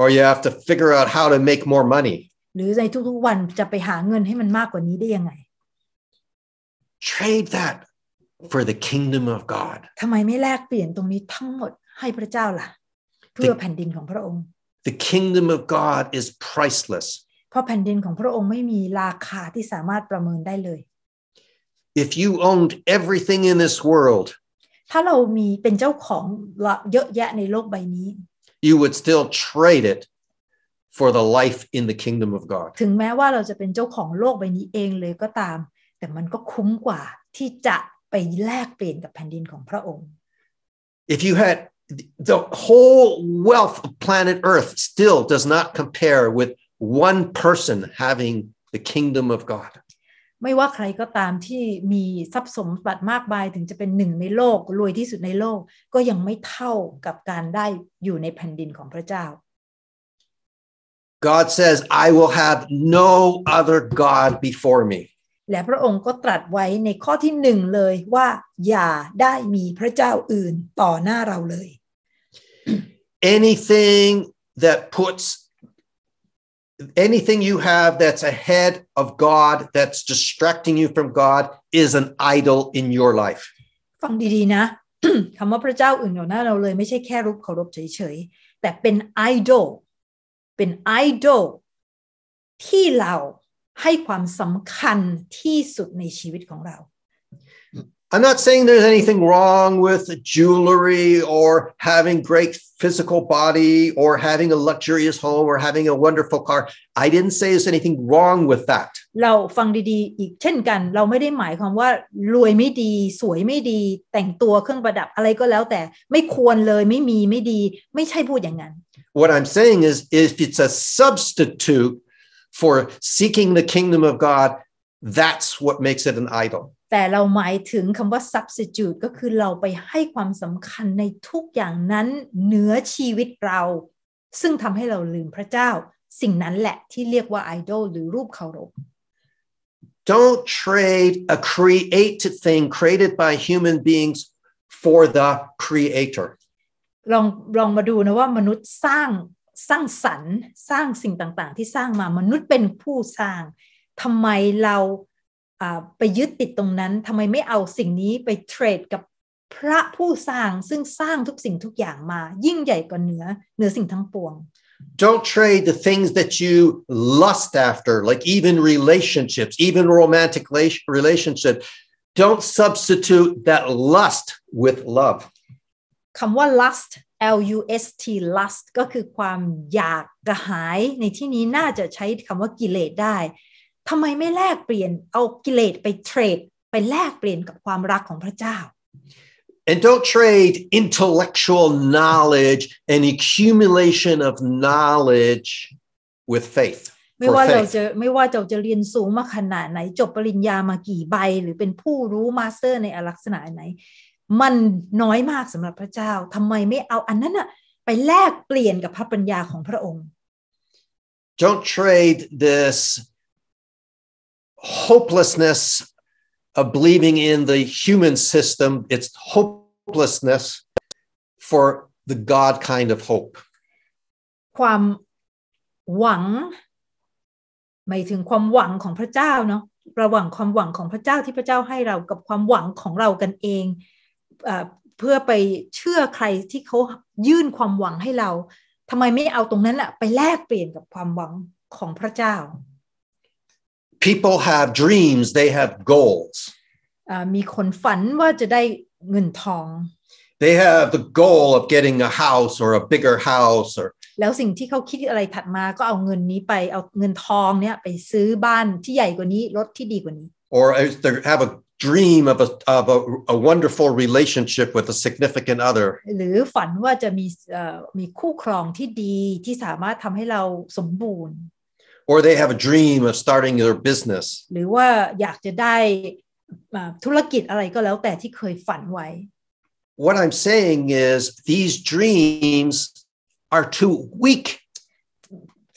or you have to figure out how to make more money หรือในทุกๆวันจะไปหาเงินให้มันมากกว่านี้ได้ยังไง trade that for the kingdom of God ทำไมไม่แลกเปลี่ยนตรงนี้ทั้งหมดให้พระเจ้าล่ะ เพื่อแผ่นดินของพระองค์ The kingdom of God is priceless พราะแผ่นดินของพระองค์ไม่มีราคาที่สามารถประเมินได้เลย If you owned everything in this world ถ้าเรามีเป็นเจ้าของเยอะแยะในโลกใบนี้ You would still trade it for the life in the kingdom of God ถึงแม้ว่าเราจะเป็นเจ้าของโลกใบนี้เองเลยก็ตาม แต่มันก็คุ้มกว่าที่จะไปแลกเปลี่ยนกับแผ่นดินของพระองค์ If you had the whole wealth of planet Earth still does not compare with one person having the kingdom of God. ไม่ว่าใครก็ตามที่มีทรัพย์สมบัติมากมายถึงจะเป็นหนึ่งในโลกรวยที่สุดในโลก ก็ยังไม่เท่ากับการได้อยู่ในแผ่นดินของพระเจ้า God says I will have no other God before me และพระองค์ก็ตรัสไว้ในข้อที่หนึ่งเลยว่า อย่าได้มีพระเจ้าอื่นต่อหน้าเราเลย Anything that puts anything you have that's ahead of God, that's distracting you from God, is an idol in your life. ฟังดีๆนะคำว่าพระเจ้าอื่นอยู่หน้าเราเลยไม่ใช่แค่รูปเคารพเฉยๆแต่เป็นไอดอลเป็นไอดอลที่เราให้ความสำคัญที่สุดในชีวิตของเรา I'm not saying there's anything wrong with jewelry or having great physical body or having a luxurious home or having a wonderful car. I didn't say there's anything wrong with that. เราฟังดีๆอีกเช่นกันเราไม่ได้หมายความว่ารวยไม่ดีสวยไม่ดีแต่งตัวเครื่องประดับอะไรก็แล้วแต่ไม่ควรเลยไม่มีไม่ดีไม่ใช่พูดอย่างนั้น What I'm saying is if it's a substitute for seeking the kingdom of God, that's what makes it an idol. แต่เราหมายถึงคำว่า substitute ก็คือเราไปให้ความสำคัญในทุกอย่างนั้นเหนือชีวิตเรา ซึ่งทำให้เราลืมพระเจ้า สิ่งนั้นแหละที่เรียกว่าไอดอลหรือรูปเคารพ Don't trade a created thing created by human beings for the creator ลองลองมาดูนะว่ามนุษย์สร้างสร้างสรรค์สร้างสิ่งต่าง ๆ ที่สร้างมามนุษย์เป็นผู้สร้างทำไมเราไปยึดติดตรงนั้น ทำไมไม่เอาสิ่งนี้ไปเทรดกับพระผู้สร้างซึ่งสร้างทุกสิ่งทุกอย่างมา ยิ่งใหญ่กว่าเหนือ เหนือสิ่งทั้งปวง Don't trade the things that you lust after, like even relationships, even romantic relationship. Don't substitute that lust with love. คำว่า lust L U S T lust ก็คือความอยากกระหายในที่นี้น่าจะใช้คำว่ากิเลสได้ทำไมไม่แลกเปลี่ยนเอากิเลสไปเทรด ไปแลกเปลี่ยนกับความรักของพระเจ้า And don't trade intellectual knowledge and accumulation of knowledge with faith. ไม่ว่าเราจะไม่ว่าเราจะเรียนสูงมาขนาดไหน จบปริญญามากี่ใบหรือเป็นผู้รู้มาสเตอร์ในลักษณะไหน มันน้อยมากสำหรับพระเจ้าทำไมไม่เอาอันนั้นอะไปแลกเปลี่ยนกับพระปัญญาของพระองค์ Don't trade this hopelessness of believing in the human system, it's hopelessness for the God kind of hope. ความหวังหมายถึงความหวังของพระเจ้าเนาะ ระหว่างความหวังของพระเจ้าที่พระเจ้าให้เรากับความหวังของเรากันเองเพื่อไปเชื่อใครที่เขายื่นความหวังให้เราทำไมไม่เอาตรงนั้นแหละไปแลกเปลี่ยนกับความหวังของพระเจ้า people have dreams they have goals มีคนฝันว่าจะได้เงินทอง they have the goal of getting a house or a bigger house or แล้วสิ่งที่เขาคิดอะไรถัดมาก็เอาเงินนี้ไปเอาเงินทองเนี่ยไปซื้อบ้านที่ใหญ่กว่านี้รถที่ดีกว่านี้ or they have a dream of a of a, a wonderful relationship with a significant other หรือฝันว่าจะมีมีคู่ครองที่ดีที่สามารถทำให้เราสมบูรณ์ or they have a dream of starting their business หรือว่าอยากจะได้ธุรกิจอะไรก็แล้วแต่ที่เคยฝันไว้ What I'm saying is these dreams are too weak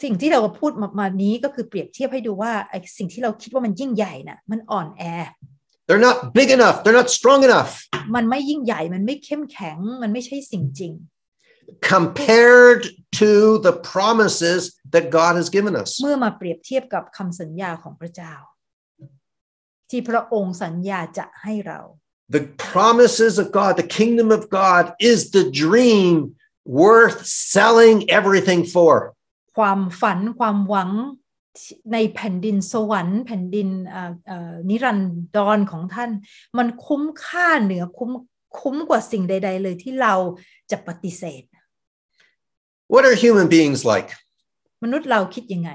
สิ่งที่เราพูดมานี้ก็คือเปรียบเทียบให้ดูว่าสิ่งที่เราคิดว่ามันยิ่งใหญ่น่ะมันอ่อนแอ They're not big enough they're not strong enough มันไม่ยิ่งใหญ่มันไม่เข้มแข็ง มันไม่ใช่สิ่งจริง compared to the promises that God has given us. เมื่อมาเปรียบเทียบกับคำสัญญาของพระเจ้า ที่พระองค์สัญญาจะให้เรา The promises of God, the kingdom of God is the dream worth selling everything for. ความฝันความหวังในแผ่นดินสวรรค์แผ่นดินนิรันดรของท่าน มันคุ้มค่าเหนือคุ้มคุ้มกว่าสิ่งใด ๆ เลยที่เราจะปฏิเสธ What are human beings like? มนุษย์เราคิดยังไง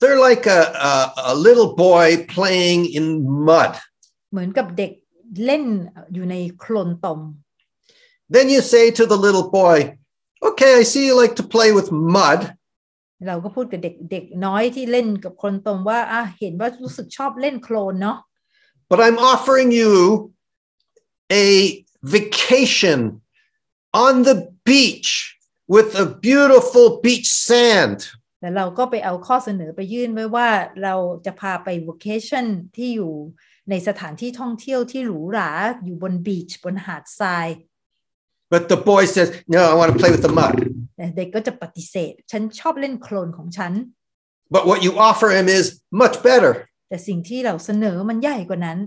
They're like a, a, a little boy playing in mud. เหมือนกับเด็กเล่นอยู่ในโคลนตม Then you say to the little boy, "Okay, I see you like to play with mud." เราก็พูดกับเด็กเด็กน้อยที่เล่นกับโคลนตมว่าอ่ะเห็นว่ารู้สึกชอบเล่นโคลนเนาะ But I'm offering you a vacation on the beach with a beautiful beach sand แต่เราก็ไปเอาข้อเสนอไปยื่นไว้ว่าเราจะพาไป vacation ที่อยู่ในสถานที่ท่องเที่ยวที่หรูหราอยู่บนบีชบนหาดทราย but the boy says no I want to play with the mud แต่เด็กก็จะปฏิเสธ ฉันชอบเล่นโคลนของฉัน but what you offer him is much better แต่สิ่งที่เราเสนอมันใหญ่กว่านั้น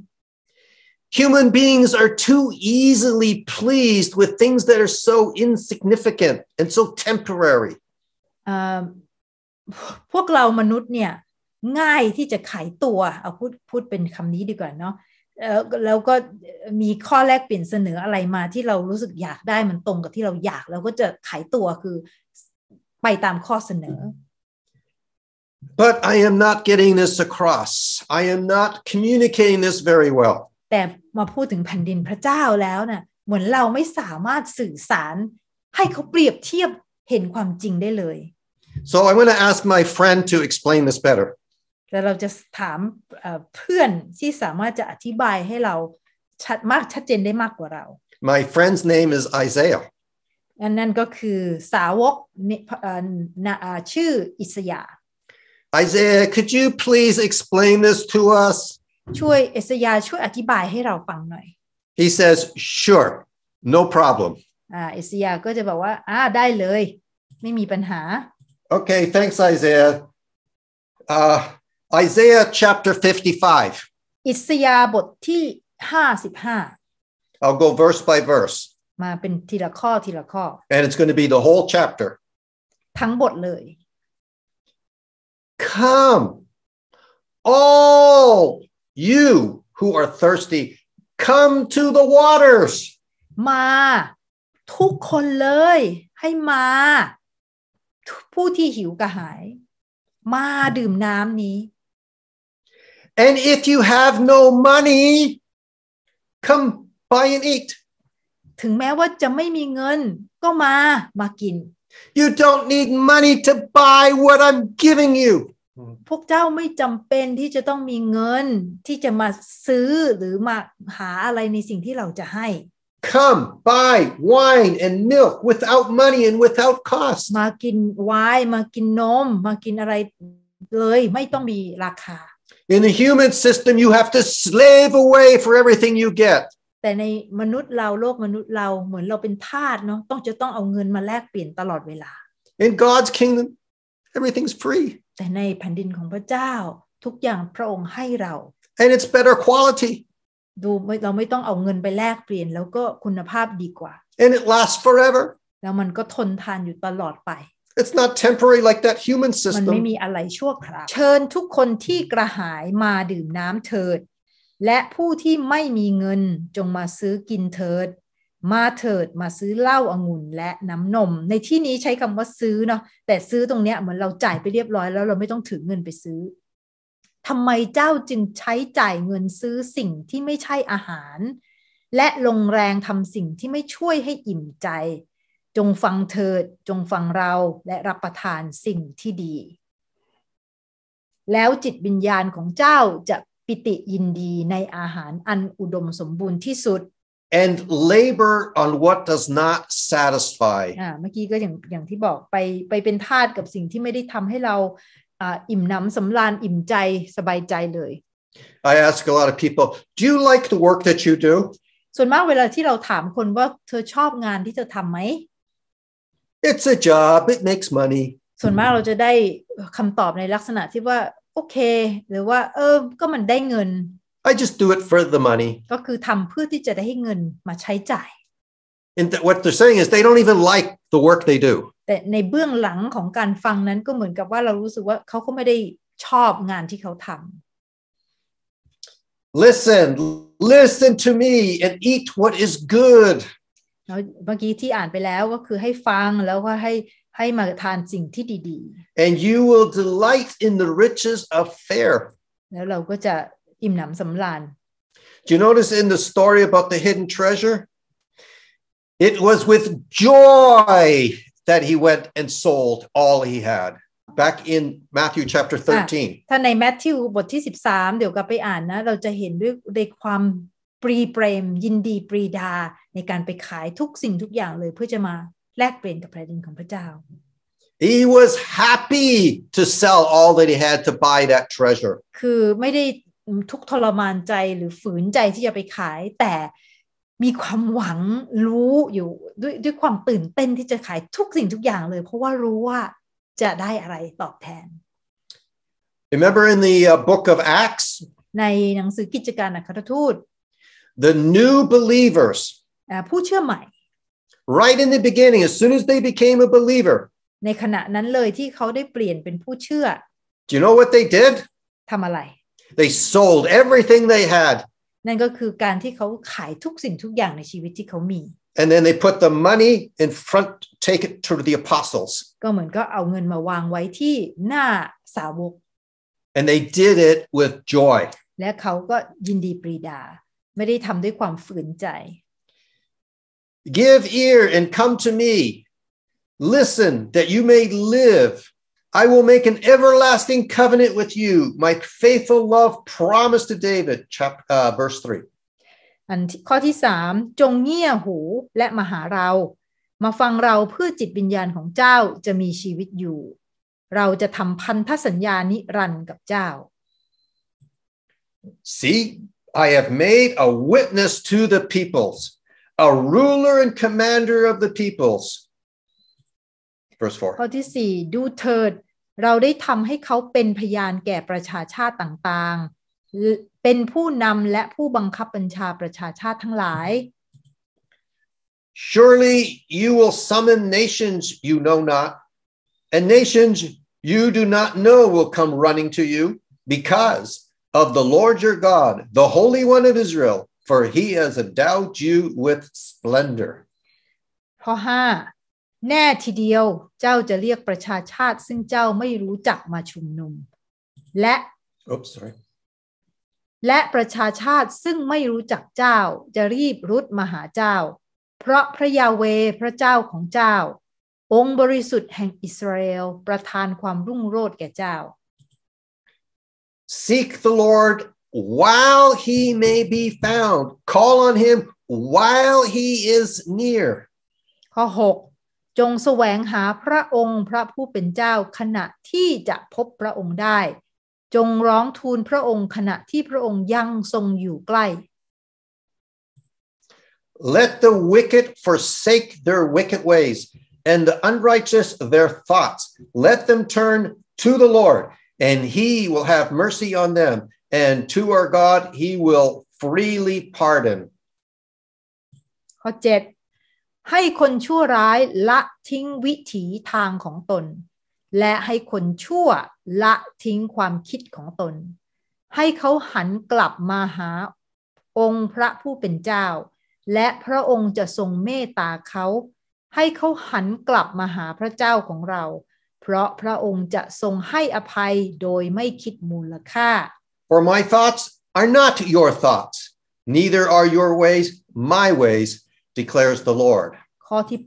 Human beings are too easily pleased with things that are so insignificant and so temporary. Um, พวกเรามนุษย์เนี่ยง่ายที่จะขายตัวเอาพูดพูดเป็นคำนี้ดีกว่าเนาะแล้วก็มีข้อแลกเปลี่ยนเสนออะไรมาที่เรารู้สึกอยากได้มันตรงกับที่เราอยากเราก็จะขายตัวคือไปตามข้อเสนอ But I am not getting this across. I am not communicating this very well. แต่มาพูดถึงแผ่นดินพระเจ้าแล้วนะ่ะเหมือนเราไม่สามารถสื่อสารให้เขาเปรียบเทียบเห็นความจริงได้เลย so I'm going to ask my friend to explain this better แต่เราจะถามเพื่อนที่สามารถจะอธิบายให้เราชัดมาก ชัดเจนได้มากกว่าเรา My friend's name is Isaiah อันนั่นก็คือสาวกชื่ออิสยา Isaiah could you please explain this to us ช่วยเอสยาช่วยอธิบายให้เราฟังหน่อย He says sure no problem อ่าเอสยา ก็จะบอกว่าอ่า ได้เลย ไม่มีปัญหา Okay thanks Isaiah uh, Isaiah chapter 55 อิสยาบทที่ 55 I'll go verse by verse มาเป็นทีละข้อ ทีละข้อ And it's going to be the whole chapter ทั้งบทเลย Come all You who are thirsty, come to the waters. มาทุกคนเลย ให้มาผู้ที่หิวกระหาย มาดื่มน้ำนี้ And if you have no money come buy and eat ถึงแม้ว่าจะไม่มีเงินก็มามากิน. You don't need money to buy what I'm giving you พวกเจ้าไม่จำเป็นที่จะต้องมีเงินที่จะมาซื้อหรือมาหาอะไรในสิ่งที่เราจะให้ Come buy wine and milk without money and without cost มากินไวน์มากินนมมากินอะไรเลยไม่ต้องมีราคา In the human system you have to slave away for everything you get แต่ในมนุษย์เราโลกมนุษย์เราเหมือนเราเป็นทาสเนาะต้องจะต้องเอาเงินมาแลกเปลี่ยนตลอดเวลา In God's kingdom everything's free แต่ในแผ่นดินของพระเจ้าทุกอย่างพระองค์ให้เรา and it's better quality ดูเราไม่ต้องเอาเงินไปแลกเปลี่ยน แล้วก็คุณภาพดีกว่า and it lasts forever แล้วมันก็ทนทานอยู่ตลอดไป It's not temporary like that human system มันไม่มีอะไรชั่วคราวเชิญทุกคนที่กระหายมาดื่มน้ำเถิด และผู้ที่ไม่มีเงินจงมาซื้อกินเถิดมาเถิดมาซื้อเหล้าอางุ่นและน้ำนม ในที่นี้ใช้คำว่าซื้อเนาะแต่ซื้อตรงเนี้ยเหมือนเราจ่ายไปเรียบร้อยแล้วเราไม่ต้องถือเงินไปซื้อทำไมเจ้าจึงใช้จ่ายเงินซื้อสิ่งที่ไม่ใช่อาหาร และลงแรงทำสิ่งที่ไม่ช่วยให้อิ่มใจ จงฟังเถิดจงฟังเราและรับประทานสิ่งที่ดี แล้วจิตวิญญาณของเจ้าจะปิติยินดีในอาหารอันอุดมสมบูรณ์ที่สุด and labor on what does not satisfy อ่าเมื่อกี้ก็อย่างอย่างที่บอกไปไปเป็นทาสกับสิ่งที่ไม่ได้ทำให้เราอ่าอิ่มน้ำสำราญอิ่มใจสบายใจเลย I ask a lot of people do you like the work that you do ส่วนมากเวลาที่เราถามคนว่าเธอชอบงานที่เธอทำไหม It's a job it makes money ส่วนมากเราจะได้คำตอบในลักษณะที่ว่าโอเคหรือว่าเออก็มันได้เงิน I just do it for the money ก็คือทำเพื่อที่จะได้ให้เงินมาใช้จ่าย And th- what they're saying is they don't even like the work they do แต่ในเบื้องหลังของการฟังนั้นก็เหมือนกับว่าเรารู้สึกว่าเขาก็ไม่ได้ชอบงานที่เขาทำ Listen listen to me and eat what is good เมื่อกี้ที่อ่านไปแล้วก็คือให้ฟังแล้วก็ให้ให้มาทานสิ่งที่ดี ๆ and you will delight in the riches of fair แล้วเราก็จะอิ่มหนำสำราญ Do you notice in the story about the hidden treasure? It was with joy that he went and sold all he had. Back in Matthew chapter ah, 13. ถ้าในแมทธิวบทที่13เดี๋ยวกลับไปอ่านนะเราจะเห็นด้วยในความปรีเปรม He was happy to sell all that he had to buy that treasure. คือไม่ได้ทุกทรมานใจหรือฝืนใจที่จะไปขาย แต่มีความหวังรู้อยู่ด้วยด้วยความตื่นเต้นที่จะขายทุกสิ่งทุกอย่างเลย เพราะว่ารู้ว่าจะได้อะไรตอบแทน Remember in the book of Acts ในหนังสือกิจการอัครทูต The new believers ผู้เชื่อใหม่ Right in the beginning as soon as they became a believer ในขณะนั้นเลยที่เขาได้เปลี่ยนเป็นผู้เชื่อ Do you know what they did ทำอะไร They sold everything they had นั่นก็คือการที่เขาขายทุกสิ่งทุกอย่างในชีวิตที่เขามี and then they put the money in front take it to the apostles and they did it with joy give ear and come to me listen that you may live I will make an everlasting covenant with you, my faithful love promise to David, chapter, uh, verse 3. อันข้อที่สามจงเงี่ยหูและมาหาเรา มาฟังเราเพื่อจิตวิญญาณของเจ้าจะมีชีวิตอยู่ เราจะทำพันธสัญญานิรันดร์กับเจ้า See I have made a witness to the peoples a ruler and commander of the peoples verse 4ข้อที่สี่ดูเถิด Surely you will summon nations you know not, and nations you do not know will come running to you because of the Lord your God, the Holy One of Israel, for he has endowed you with splendor. ข้อ5แน่ทีเดียวเจ้าจะเรียกประชาชาติซึ่งเจ้าไม่รู้จักมาชุมนุม และ Oops, sorry. และประชาชาติซึ่งไม่รู้จักเจ้าจะรีบรุดมาหาเจ้า เพราะพระยาเวพระเจ้าของเจ้า องค์บริสุทธิ์แห่งอิสราเอลประทานความรุ่งโรจน์แก่เจ้า Seek the Lord while he may be found call on him while he is near ข้อ6จงแสวงหาพระองค์พระผู้เป็นเจ้าขณะที่จะพบพระองค์ได้ จงร้องทูลพระองค์ขณะที่พระองค์ยังทรงอยู่ใกล้ Let the wicked forsake their wicked ways and the unrighteous their thoughts. Let them turn to the Lord, and he will have mercy on them, and to our God he will freely pardon. ข้อ7ให้คนชั่วร้ายละทิ้งวิถีทางของตน และให้คนชั่วละทิ้งความคิดของตน ให้เขาหันกลับมาหาองค์พระผู้เป็นเจ้า และพระองค์จะทรงเมตตาเขา ให้เขาหันกลับมาหาพระเจ้าของเรา เพราะพระองค์จะทรงให้อภัยโดยไม่คิดมูลค่า For my thoughts are not your thoughts neither are your ways my ways declares the Lord ข้อที่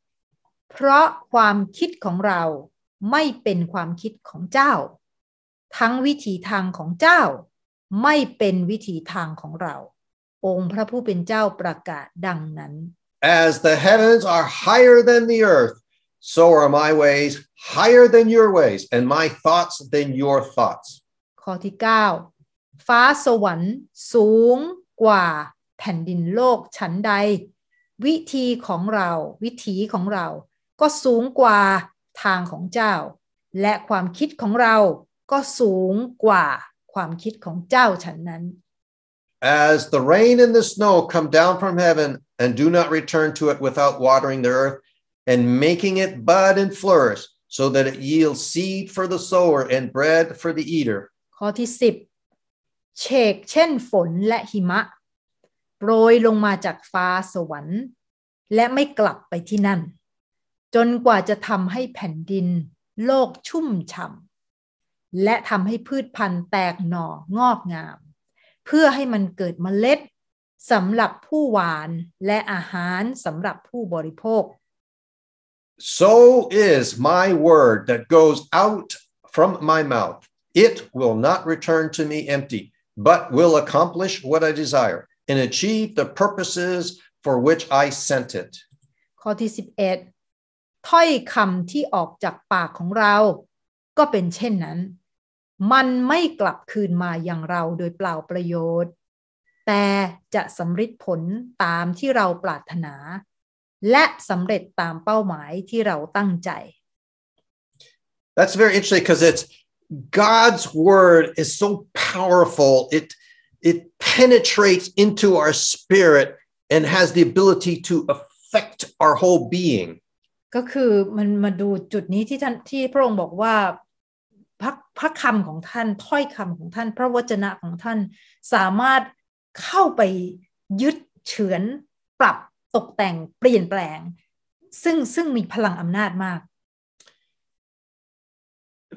8 เพราะความคิดของเรา ไม่เป็นความคิดของเจ้า ทั้งวิถีทางของเจ้า ไม่เป็นวิถีทางของเรา องค์พระผู้เป็นเจ้าประกาศดังนั้น As the heavens are higher than the earth so are my ways higher than your ways and my thoughts than your thoughts ข้อที่9ฟ้าสวรรค์ สูงกว่า แผ่นดินโลกชั้นใดวิธีของเราวิถีของเราก็สูงกว่าทางของเจ้า และความคิดของเราก็สูงกว่าความคิดของเจ้าฉันนั้น As the rain and the snow come down from heaven and do not return to it without watering the earth and making it bud and flourish so that it yields seed for the sower and bread for the eater ข้อที่ 10เชกเช่นฝนและหิมะโปรยลงมาจากฟ้าสวรรค์ และไม่กลับไปที่นั่น จนกว่าจะทำให้แผ่นดิน โลกชุ่มฉ่ำและทำให้พืชพันธุ์แตกหน่องอกงาม เพื่อให้มันเกิดมเมล็ดสำหรับผู้หวานและอาหารสำหรับผู้บริโภค So is my word that goes out from my mouth. It will not return to me empty, but will accomplish what I desire and achieve the purposes for which I sent it ข้อที่11ถ้อยคำที่ออกจากปากของเรา ก็เป็นเช่นนั้น มันไม่กลับคืนมาอย่างเราโดยเปล่าประโยชน์ แต่จะสำเร็จผลตามที่เราปรารถนา และสำเร็จตามเป้าหมายที่เราตั้งใจ That's very interesting because it's God's word is so powerful. It it penetrates into our spirit and has the ability to affect our whole being ก็คือ มันมาดูจุดนี้ที่ท่านที่พระองค์บอกว่าพระพระคำของท่าน ถ้อยคำของท่าน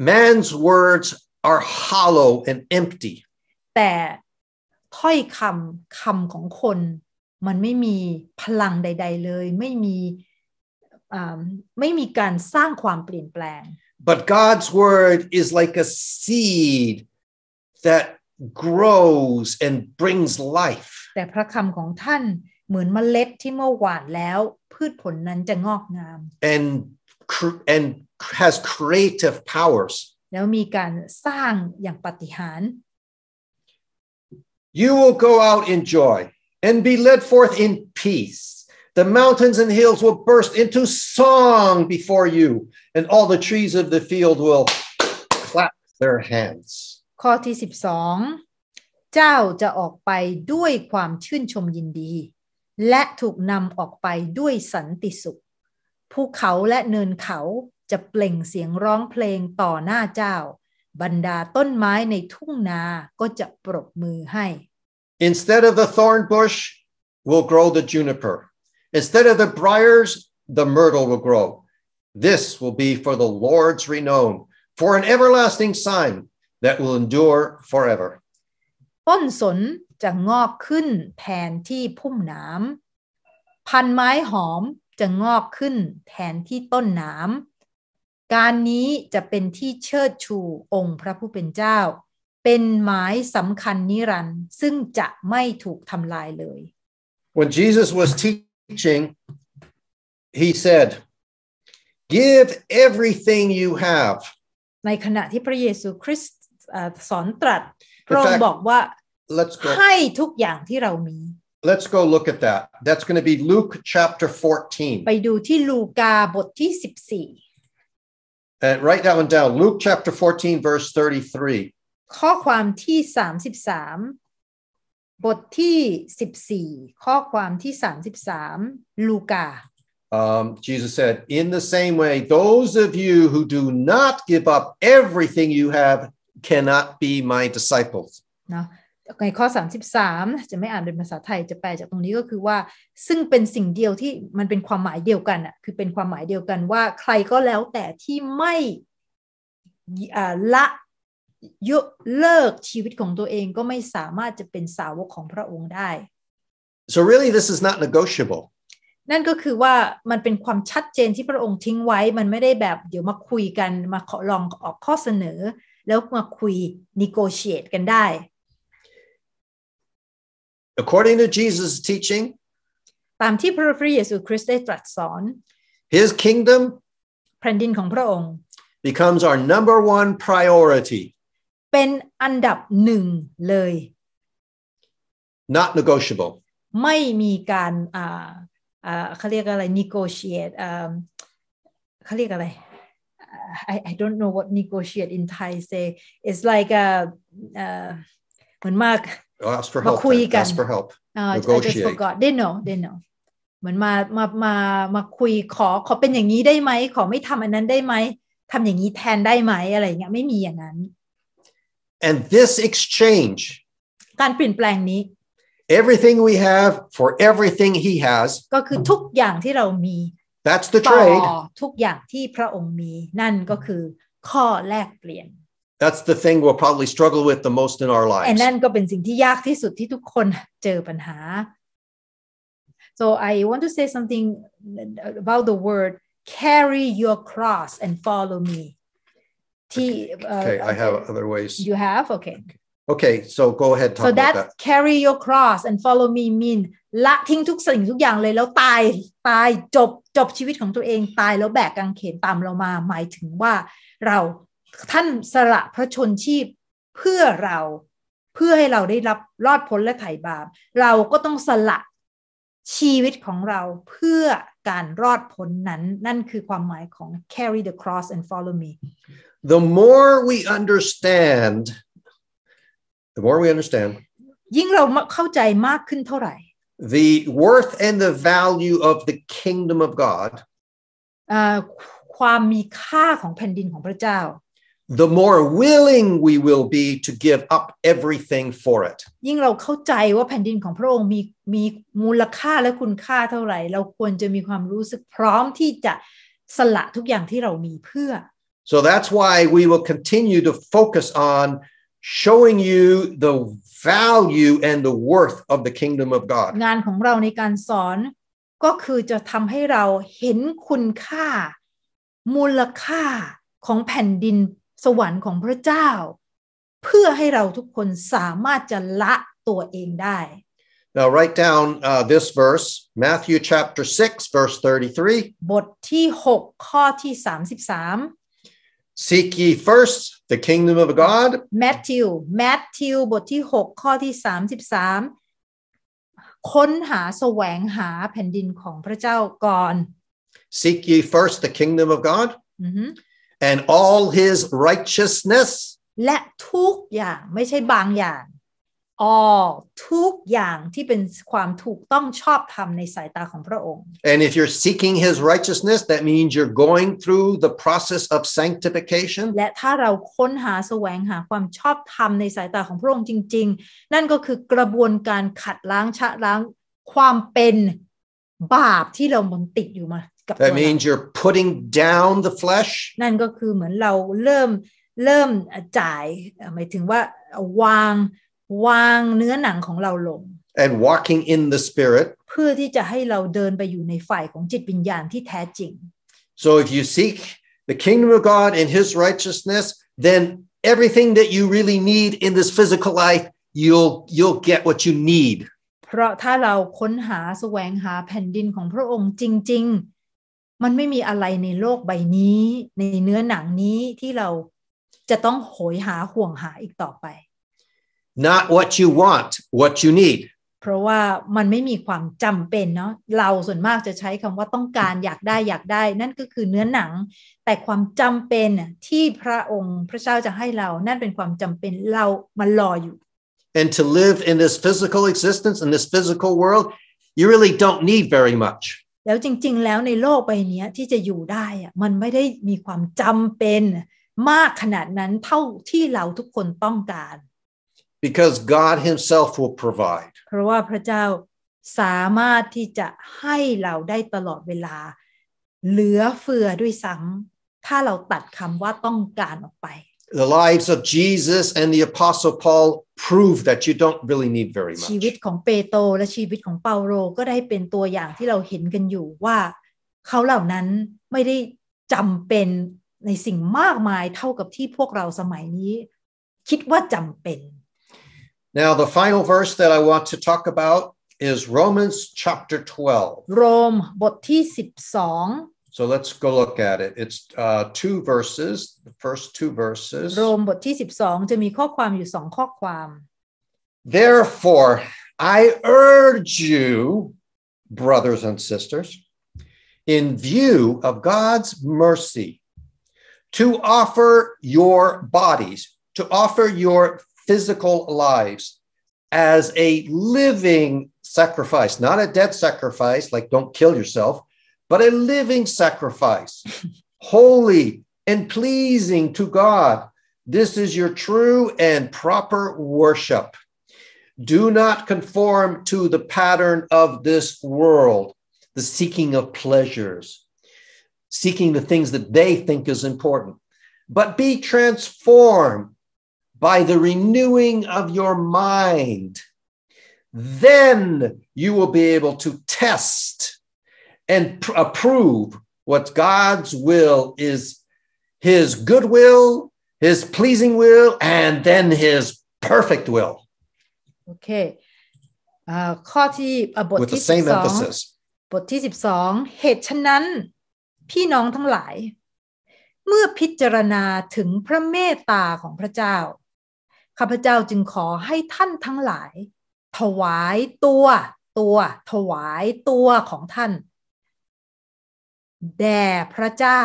Man's words are hollow and empty แต่ถ้อยคำคำของคน มันไม่มีพลังใดๆเลยไม่มีไม่มีการสร้างความเปลี่ยนแปลง but God's word is like a seed that grows and brings life แต่พระคำของท่านเหมือนเมล็ดที่เมื่อหว่านแล้วพืชผลนั้นจะงอกงาม and and has creative powers แล้วมีการสร้างอย่างปฏิหาร You will go out in joy and be led forth in peace. The mountains and hills will burst into song before you, and all the trees of the field will clap their hands. ข้อที่12ภูเขาและเนินเขาจะเปล่งเสียงร้องเพลงต่อหน้าเจ้าบรรดาต้นไม้ในทุ่งนาก็จะปรบมือให้ Instead of the thorn bush will grow the juniper. Instead of the briars, the myrtle will grow. This will be for the Lord's renown, for an everlasting sign that will endure forever. ต้นสนจะงอกขึ้นแทนที่พุ่มน้ำพันไม้หอมจะงอกขึ้นแทนที่ต้นน้ำการนี้จะเป็นที่เชิดชูองค์พระผู้เป็นเจ้า เป็นหมายสำคัญนิรันด์ซึ่งจะไม่ถูกทำลายเลย When Jesus was teaching he said give everything you have ในขณะที่พระเยซูคริสต์สอนตรัสพระองค์บอกว่า let's go ให้ทุกอย่างที่เรามี Let's go look at that. That's going to be Luke chapter 14. ไปดูที่ลูกาบทที่ 14 And uh, write that one down. Luke chapter 14, verse 33. ข้อความที่ Um, Jesus said, In the same way, those of you who do not give up everything you have cannot be my disciples. ในข้อ33 จะไม่อ่านเป็นภาษาไทยจะแปลจากตรงนี้ก็คือว่า ซึ่งเป็นสิ่งเดียวที่มันเป็นความหมายเดียวกันอ่ะคือเป็นความหมายเดียวกันว่าใครก็แล้วแต่ที่ไม่ละยุเลิกชีวิตของตัวเองก็ไม่สามารถจะเป็นสาวกของพระองค์ได้ so really this is not negotiable นั่นก็คือว่ามันเป็นความชัดเจนที่พระองค์ทิ้งไว้ มันไม่ได้แบบ เดี๋ยวมาคุยกันมาขอลองออกข้อเสนอแล้วมาคุย negotiate กันได้ According to Jesus' teaching ตามที่พระเยซูคริสต์ได้ตรัสสอน His kingdom แผ่นดินของพระองค์ becomes our number one priority เป็นอันดับหนึ่งเลย not negotiable ไม่มีการอ่าอ่าเขาเรียกอะไร negotiate um, เขาเรียกอะไร I I don't know what negotiate in Thai say it's like a uh, เหมือนมากมาคุยกัน ask for help I just forgot they know know เหมือนมามามามาคุยขอขอเป็นอย่างนี้ได้ไหม ขอไม่ทำอันนั้นได้ไหมทำอย่างนี้แทนได้ไหมอะไรเงี้ยไม่มีอย่างนั้น and this exchange การเปลี่ยนแปลงนี้ everything we have for everything he has ก็คือทุกอย่างที่เรา มี that's the trade ทุกอย่างที่พระองค์มี นั่นก็คือ ข้อแลกเปลี่ยน that's the thing we'll probably struggle with the most in our lives And นั่นก็เป็นสิ่งที่ยากที่สุดที่ทุกคนเจอปัญหา so I want to say something about the word carry your cross and follow me ที่ okay I have other ways you have okay okay so go ahead talk so that, that carry your cross and follow me mean ละทิ้งทุกสิ่งทุกอย่างเลย แล้วตายตายจบจบชีวิตของตัวเองตายแล้วแบกกางเขนตามเรามาหมายถึงว่าเราท่านสละพระชนชีพเพื่อเราเพื่อให้เราได้รับรอดพ้นและไถ่บาปเราก็ต้องสละชีวิตของเราเพื่อการรอดพ้นนั้นนั่นคือความหมายของ carry the cross and follow me the more we understand the more we understand ยิ่งเราเข้าใจมากขึ้นเท่าไหร่ the worth and the value of the kingdom of God ความมีค่าของแผ่นดินของพระเจ้า the more willing we will be to give up everything for it ยิ่งเราเข้าใจว่าแผ่นดินของพระองค์มีมีมูลค่าและคุณค่าเท่าไหร่ เราควรจะมีความรู้สึกพร้อมที่จะสละทุกอย่างที่เรามีเพื่อ so that's why we will continue to focus on showing you the value and the worth of the kingdom of God งานของเราในการสอนก็คือจะทำให้เราเห็นคุณค่า มูลค่าของแผ่นดินสวรรค์ของพระเจ้า เพื่อให้เราทุกคนสามารถจะละตัวเองได้ Now write down uh, this verse Matthew chapter 6 verse 33 บทที่6ข้อที่33 Seek ye first the kingdom of God. Matthew Matthew บทที่6ข้อที่33ค้นหาแสวงหาแผ่นดินของพระเจ้าก่อน Seek ye first the kingdom of God. and all his righteousness และทุกอย่างไม่ใช่บางอย่าง all ทุกอย่างที่เป็นความถูกต้องชอบธรรมในสายตาของพระองค์ and if you're seeking his righteousness that means you're going through the process of sanctification และถ้าเราค้นหาแสวงหาความชอบธรรมในสายตาของพระองค์จริง ๆ นั่นก็คือกระบวนการขัดล้างชะล้างความเป็นบาปที่เรามันติดอยู่มา That means you're putting down the flesh นั่นก็คือเหมือนเราเริ่มเริ่มจ่ายเอ่อหมายถึงว่าวางวางเนื้อหนังของเราลง and walking in the spirit. เพื่อที่จะให้เราเดินไปอยู่ในฝ่ายของจิตวิญญาณที่แท้จริง So if you seek the kingdom of God and his righteousness, then everything that you really need in this physical life, you'll you'll get what you need. เพราะถ้าเราค้นหาแสวงหาแผ่นดินของพระองค์จริงมันไม่มีอะไรในโลกใบนี้ ในเนื้อหนังนี้ที่เราจะต้องโหยหาห่วงหาอีกต่อไป not what you want what you need เพราะว่ามันไม่มีความจำเป็นเนาะเราส่วนมากจะใช้คำว่าต้องการอยากได้อยากได้ นั่นก็คือเนื้อหนัง แต่ความจำเป็นที่พระองค์พระเจ้าจะให้เรานั่นเป็นความจำเป็นเรามันรออยู่ and to live in this physical existence in this physical world you really don't need very much แล้วจริงๆ แล้วในโลกใบนี้ที่จะอยู่ได้อะมันไม่ได้มีความจำเป็น มากขนาดนั้น เท่าที่เราทุกคนต้องการ because God Himself will provide เพราะว่าพระเจ้าสามารถที่จะให้เราได้ตลอดเวลาเหลือเฟือด้วยซ้ำถ้าเราตัดคำว่าต้องการออกไป the lives of Jesus and the Apostle Paul prove that you don't really need very much. ชีวิตของเปโตและชีวิตของเปาโลก็ได้เป็นตัวอย่างที่เราเห็นกันอยู่ว่าเขาเหล่านั้นไม่ได้จำเป็นในสิ่งมากมายเท่ากับที่พวกเราสมัยนี้ คิดว่าจำเป็น. Now, the final verse that I want to talk about is Romans chapter 12. โรมบทที่12 so let's go look at it. It's uh, two verses, the first two verses. โรมบทที่12จะมีข้อความอยู่2 verses 12 2 Therefore I urge you brothers and sisters in view of God's mercy to offer your bodies to offer your physical lives as a living sacrifice not a dead sacrifice like don't kill yourself but a living sacrifice, holy and pleasing to God. This is your true and proper worship. Do not conform to the pattern of this world, the seeking of pleasures, seeking the things that they think is important, but be transformed by the renewing of your mind. Then you will be able to test and pr- approve what God's will is his good will, his pleasing will, and then his perfect will. โอเคข้อที่บทที่สิบสองบทที่สิบสองเหตุฉะนั้น พี่น้องทั้งหลาย เมื่อพิจารณาถึงพระเมตตาของพระเจ้าข้าพเจ้าจึงขอให้ท่านทั้งหลาย ถวายตัวตัวถวายตัวของท่านแด่พระเจ้า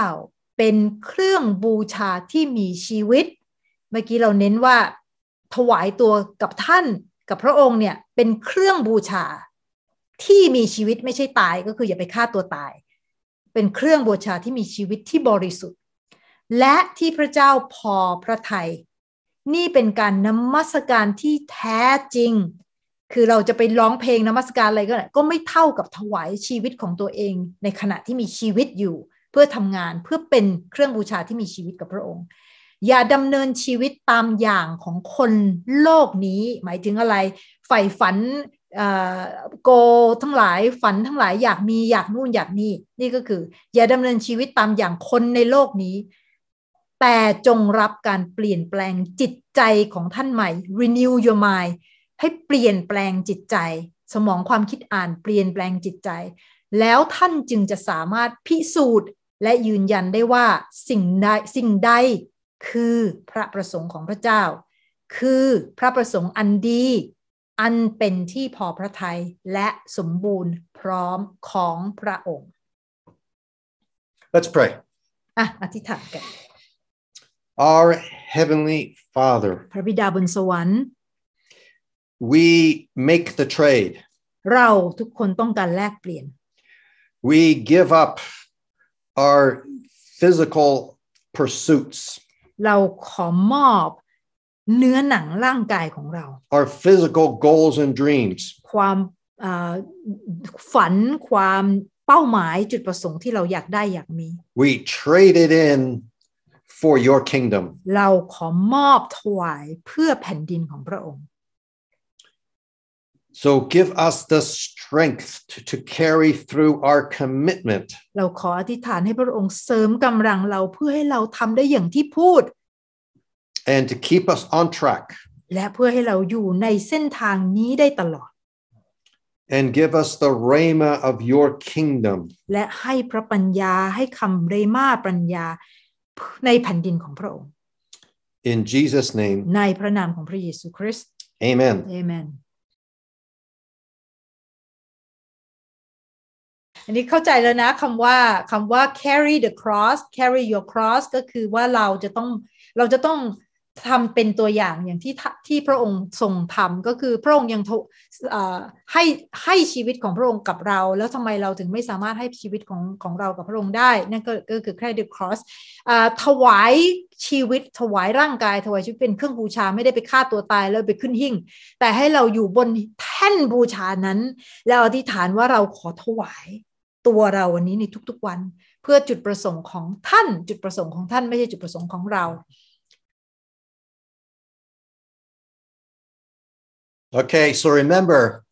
เป็นเครื่องบูชาที่มีชีวิต เมื่อกี้เราเน้นว่าถวายตัวกับท่านกับพระองค์เนี่ยเป็นเครื่องบูชาที่มีชีวิตไม่ใช่ตายก็คืออย่าไปฆ่าตัวตาย เป็นเครื่องบูชาที่มีชีวิตที่บริสุทธิ์ และที่พระเจ้าพอพระทยัยนี่เป็นการนมัสการที่แท้จริงคือเราจะไปร้องเพลงนมัสการอะไรก็ไก็ไม่เท่ากับถวายชีวิตของตัวเองในขณะที่มีชีวิตอยู่ เพื่อทำงานเพื่อเป็นเครื่องบูชาที่มีชีวิตกับพระองค์ อย่าดำเนินชีวิตตามอย่างของคนโลกนี้ หมายถึงอะไรใฝ่ฝันโกทั้งหลายฝันทั้งหลายอยากมีอยากนู่นอยากนี่นี่ก็คืออย่าดำเนินชีวิตตามอย่างคนในโลกนี้ แต่จงรับการเปลี่ยนแปลงจิตใจของท่านใหม่ renew your mind ให้เปลี่ยนแปลงจิตใจ สมองความคิดอ่านเปลี่ยนแปลงจิตใจ แล้วท่านจึงจะสามารถพิสูจน์และยืนยันได้ว่าสิ่งใดสิ่งใดคือพระประสงค์ของพระเจ้า คือพระประสงค์อันดี อันเป็นที่พอพระทัยและสมบูรณ์พร้อมของพระองค์ Let's pray อ่ะอธิษฐานกัน Our heavenly Father พระบิดาบนสวรรค์ we make the trade เราทุกคนต้องการแลกเปลี่ยน we give up our physical pursuits เราขอมอบเนื้อหนังร่างกายของเรา our physical goals and dreams ความฝันความเป้าหมายจุดประสงค์ที่เราอยากได้อยากมี we trade it in for your kingdom เราขอมอบถวายเพื่อแผ่นดินของพระองค์ So give us the strength to, carry through our commitment. เราขออธิษฐานให้พระองค์เสริมกำลังเราเพื่อให้เราทำได้อย่างที่พูด and to keep us on track. และเพื่อให้เราอยู่ในเส้นทางนี้ได้ตลอด and give us the rhema of your kingdom. และให้พระปัญญาให้คำเรมาปัญญาในแผ่นดินของพระองค์ In Jesus' name. ในพระนามของพระเยซูคริสต์ Amen. Amen. อันนี้เข้าใจแล้วนะคำว่าคำว่า carry the cross carry your cross ก็คือว่าเราจะต้องเราจะต้องทำเป็นตัวอย่างอย่างที่ที่พระองค์ทรงทำก็คือพระองค์ยังให้ให้ชีวิตของพระองค์กับเรา แล้วทำไมเราถึงไม่สามารถให้ชีวิตของของเรากับพระองค์ได้นั่นก็ก็คือแค่ the cross ถวายชีวิตถวายร่างกายถวายชีวิตเป็นเครื่องบูชาไม่ได้ไปฆ่าตัวตายแล้วไปขึ้นหิ่งแต่ให้เราอยู่บนแท่นบูชานั้นแล้วอธิษฐานว่าเราขอถวาย Okay, so remember,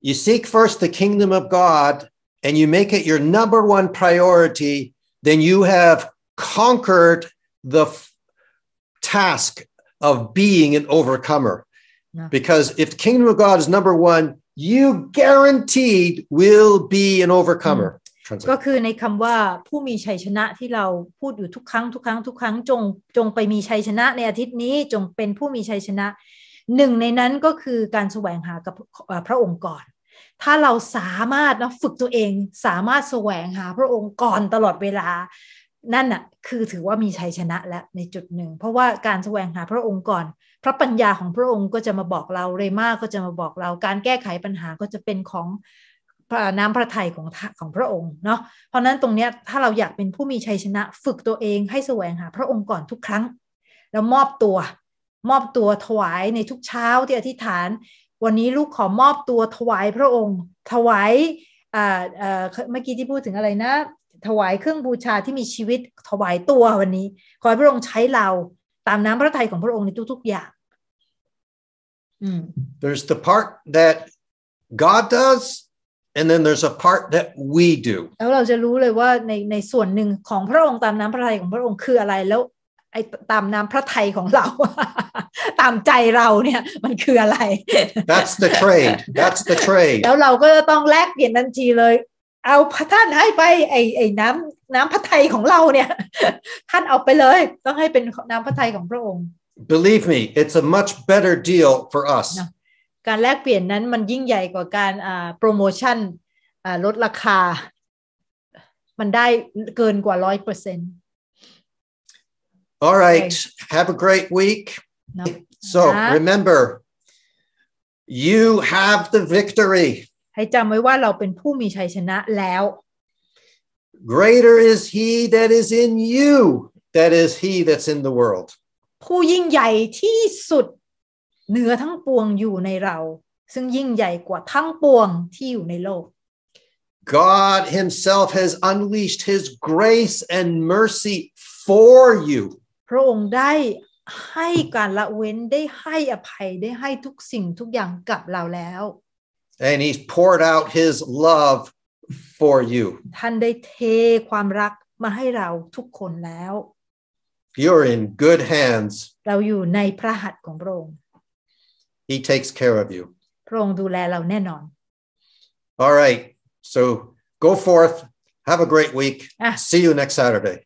you seek first the kingdom of God and you make it your number one priority, then you have conquered the task of being an overcomer. Because if the kingdom of God is number one, you guaranteed will be an overcomer ก็คือในคำว่าผู้มีชัยชนะที่เราพูดอยู่ทุกครั้งทุกครั้งทุกครั้งจงจงไปมีชัยชนะในอาทิตย์นี้จงเป็นผู้มีชัยชนะหนึ่งในนั้นก็คือการแสวงหากับพระองค์ก่อนถ้าเราสามารถนะฝึกตัวเองสามารถแสวงหาพระองค์ก่อนตลอดเวลา นั่นน่ะคือถือว่ามีชัยชนะแล้วในจุดหนึ่งเพราะว่าการแสวงหาพระองค์ก่อนพระปัญญาของพระองค์ก็จะมาบอกเรา เรมาก็จะมาบอกเราการแก้ไขปัญหาก็จะเป็นของ น้ำพระทัยของของพระองค์เนาะเพราะนั้นตรงเนี้ยถ้าเราอยากเป็นผู้มีชัยชนะ ฝึกตัวเองให้แสวงหา พระองค์ก่อนทุกครั้งแล้วมอบตัวมอบตัวถวายในทุกเช้าที่อธิษฐาน วันนี้ลูกขอมอบตัวถวายพระองค์ ถวายเเมื่อกี้ที่พูดถึงอะไรนะ ถวายเครื่องบูชาที่มีชีวิตถวายตัววันนี้ขอให้พระองค์ใช้เราตามน้ำพระทัยของพระองค์ในทุกๆ อย่าง There's the part that God does and then there's a part that we do แล้วเราจะรู้เลยว่าในในส่วนหนึ่งของพระองค์ตามน้ำพระทัยของพระองค์คืออะไร แล้วไอ้ตามน้ำพระทัยของเราตามใจเราเนี่ยมันคืออะไร That's the trade That's the trade แล้วเราก็ต้องแลกเปลี่ยนทันทีเลยเอาพระท่านให้ไปไอ้ไอ้น้ำน้ำพระททยของเราเนี่ยท่านเอาไปเลยต้องให้เป็นน้ำพระททยของพระองค์ Believe me it's a much better deal for us การแลกเปลี่ยนนั้นมันยิ่งใหญ่กว่าการอ่าโปรโมชั่นอ่าลดราคา มันได้เกินกว่าร้อยเปอร์เซ็นต์ All right have a great week so remember you have the victory ให้จำไว้ว่าเราเป็นผู้มีชัยชนะแล้ว Greater is he that is in you that is he that's in the world ผู้ยิ่งใหญ่ที่สุดเหนือทั้งปวงอยู่ในเรา ซึ่งยิ่งใหญ่กว่าทั้งปวงที่อยู่ในโลก God himself has unleashed his grace and mercy for you พระองค์ได้ให้การละเว้นได้ให้อภัยได้ให้ทุกสิ่งทุกอย่างกับเราแล้ว and he's poured out his love for you you You're in good hands He takes care of you All right so go forth have a great week ah. see you next Saturday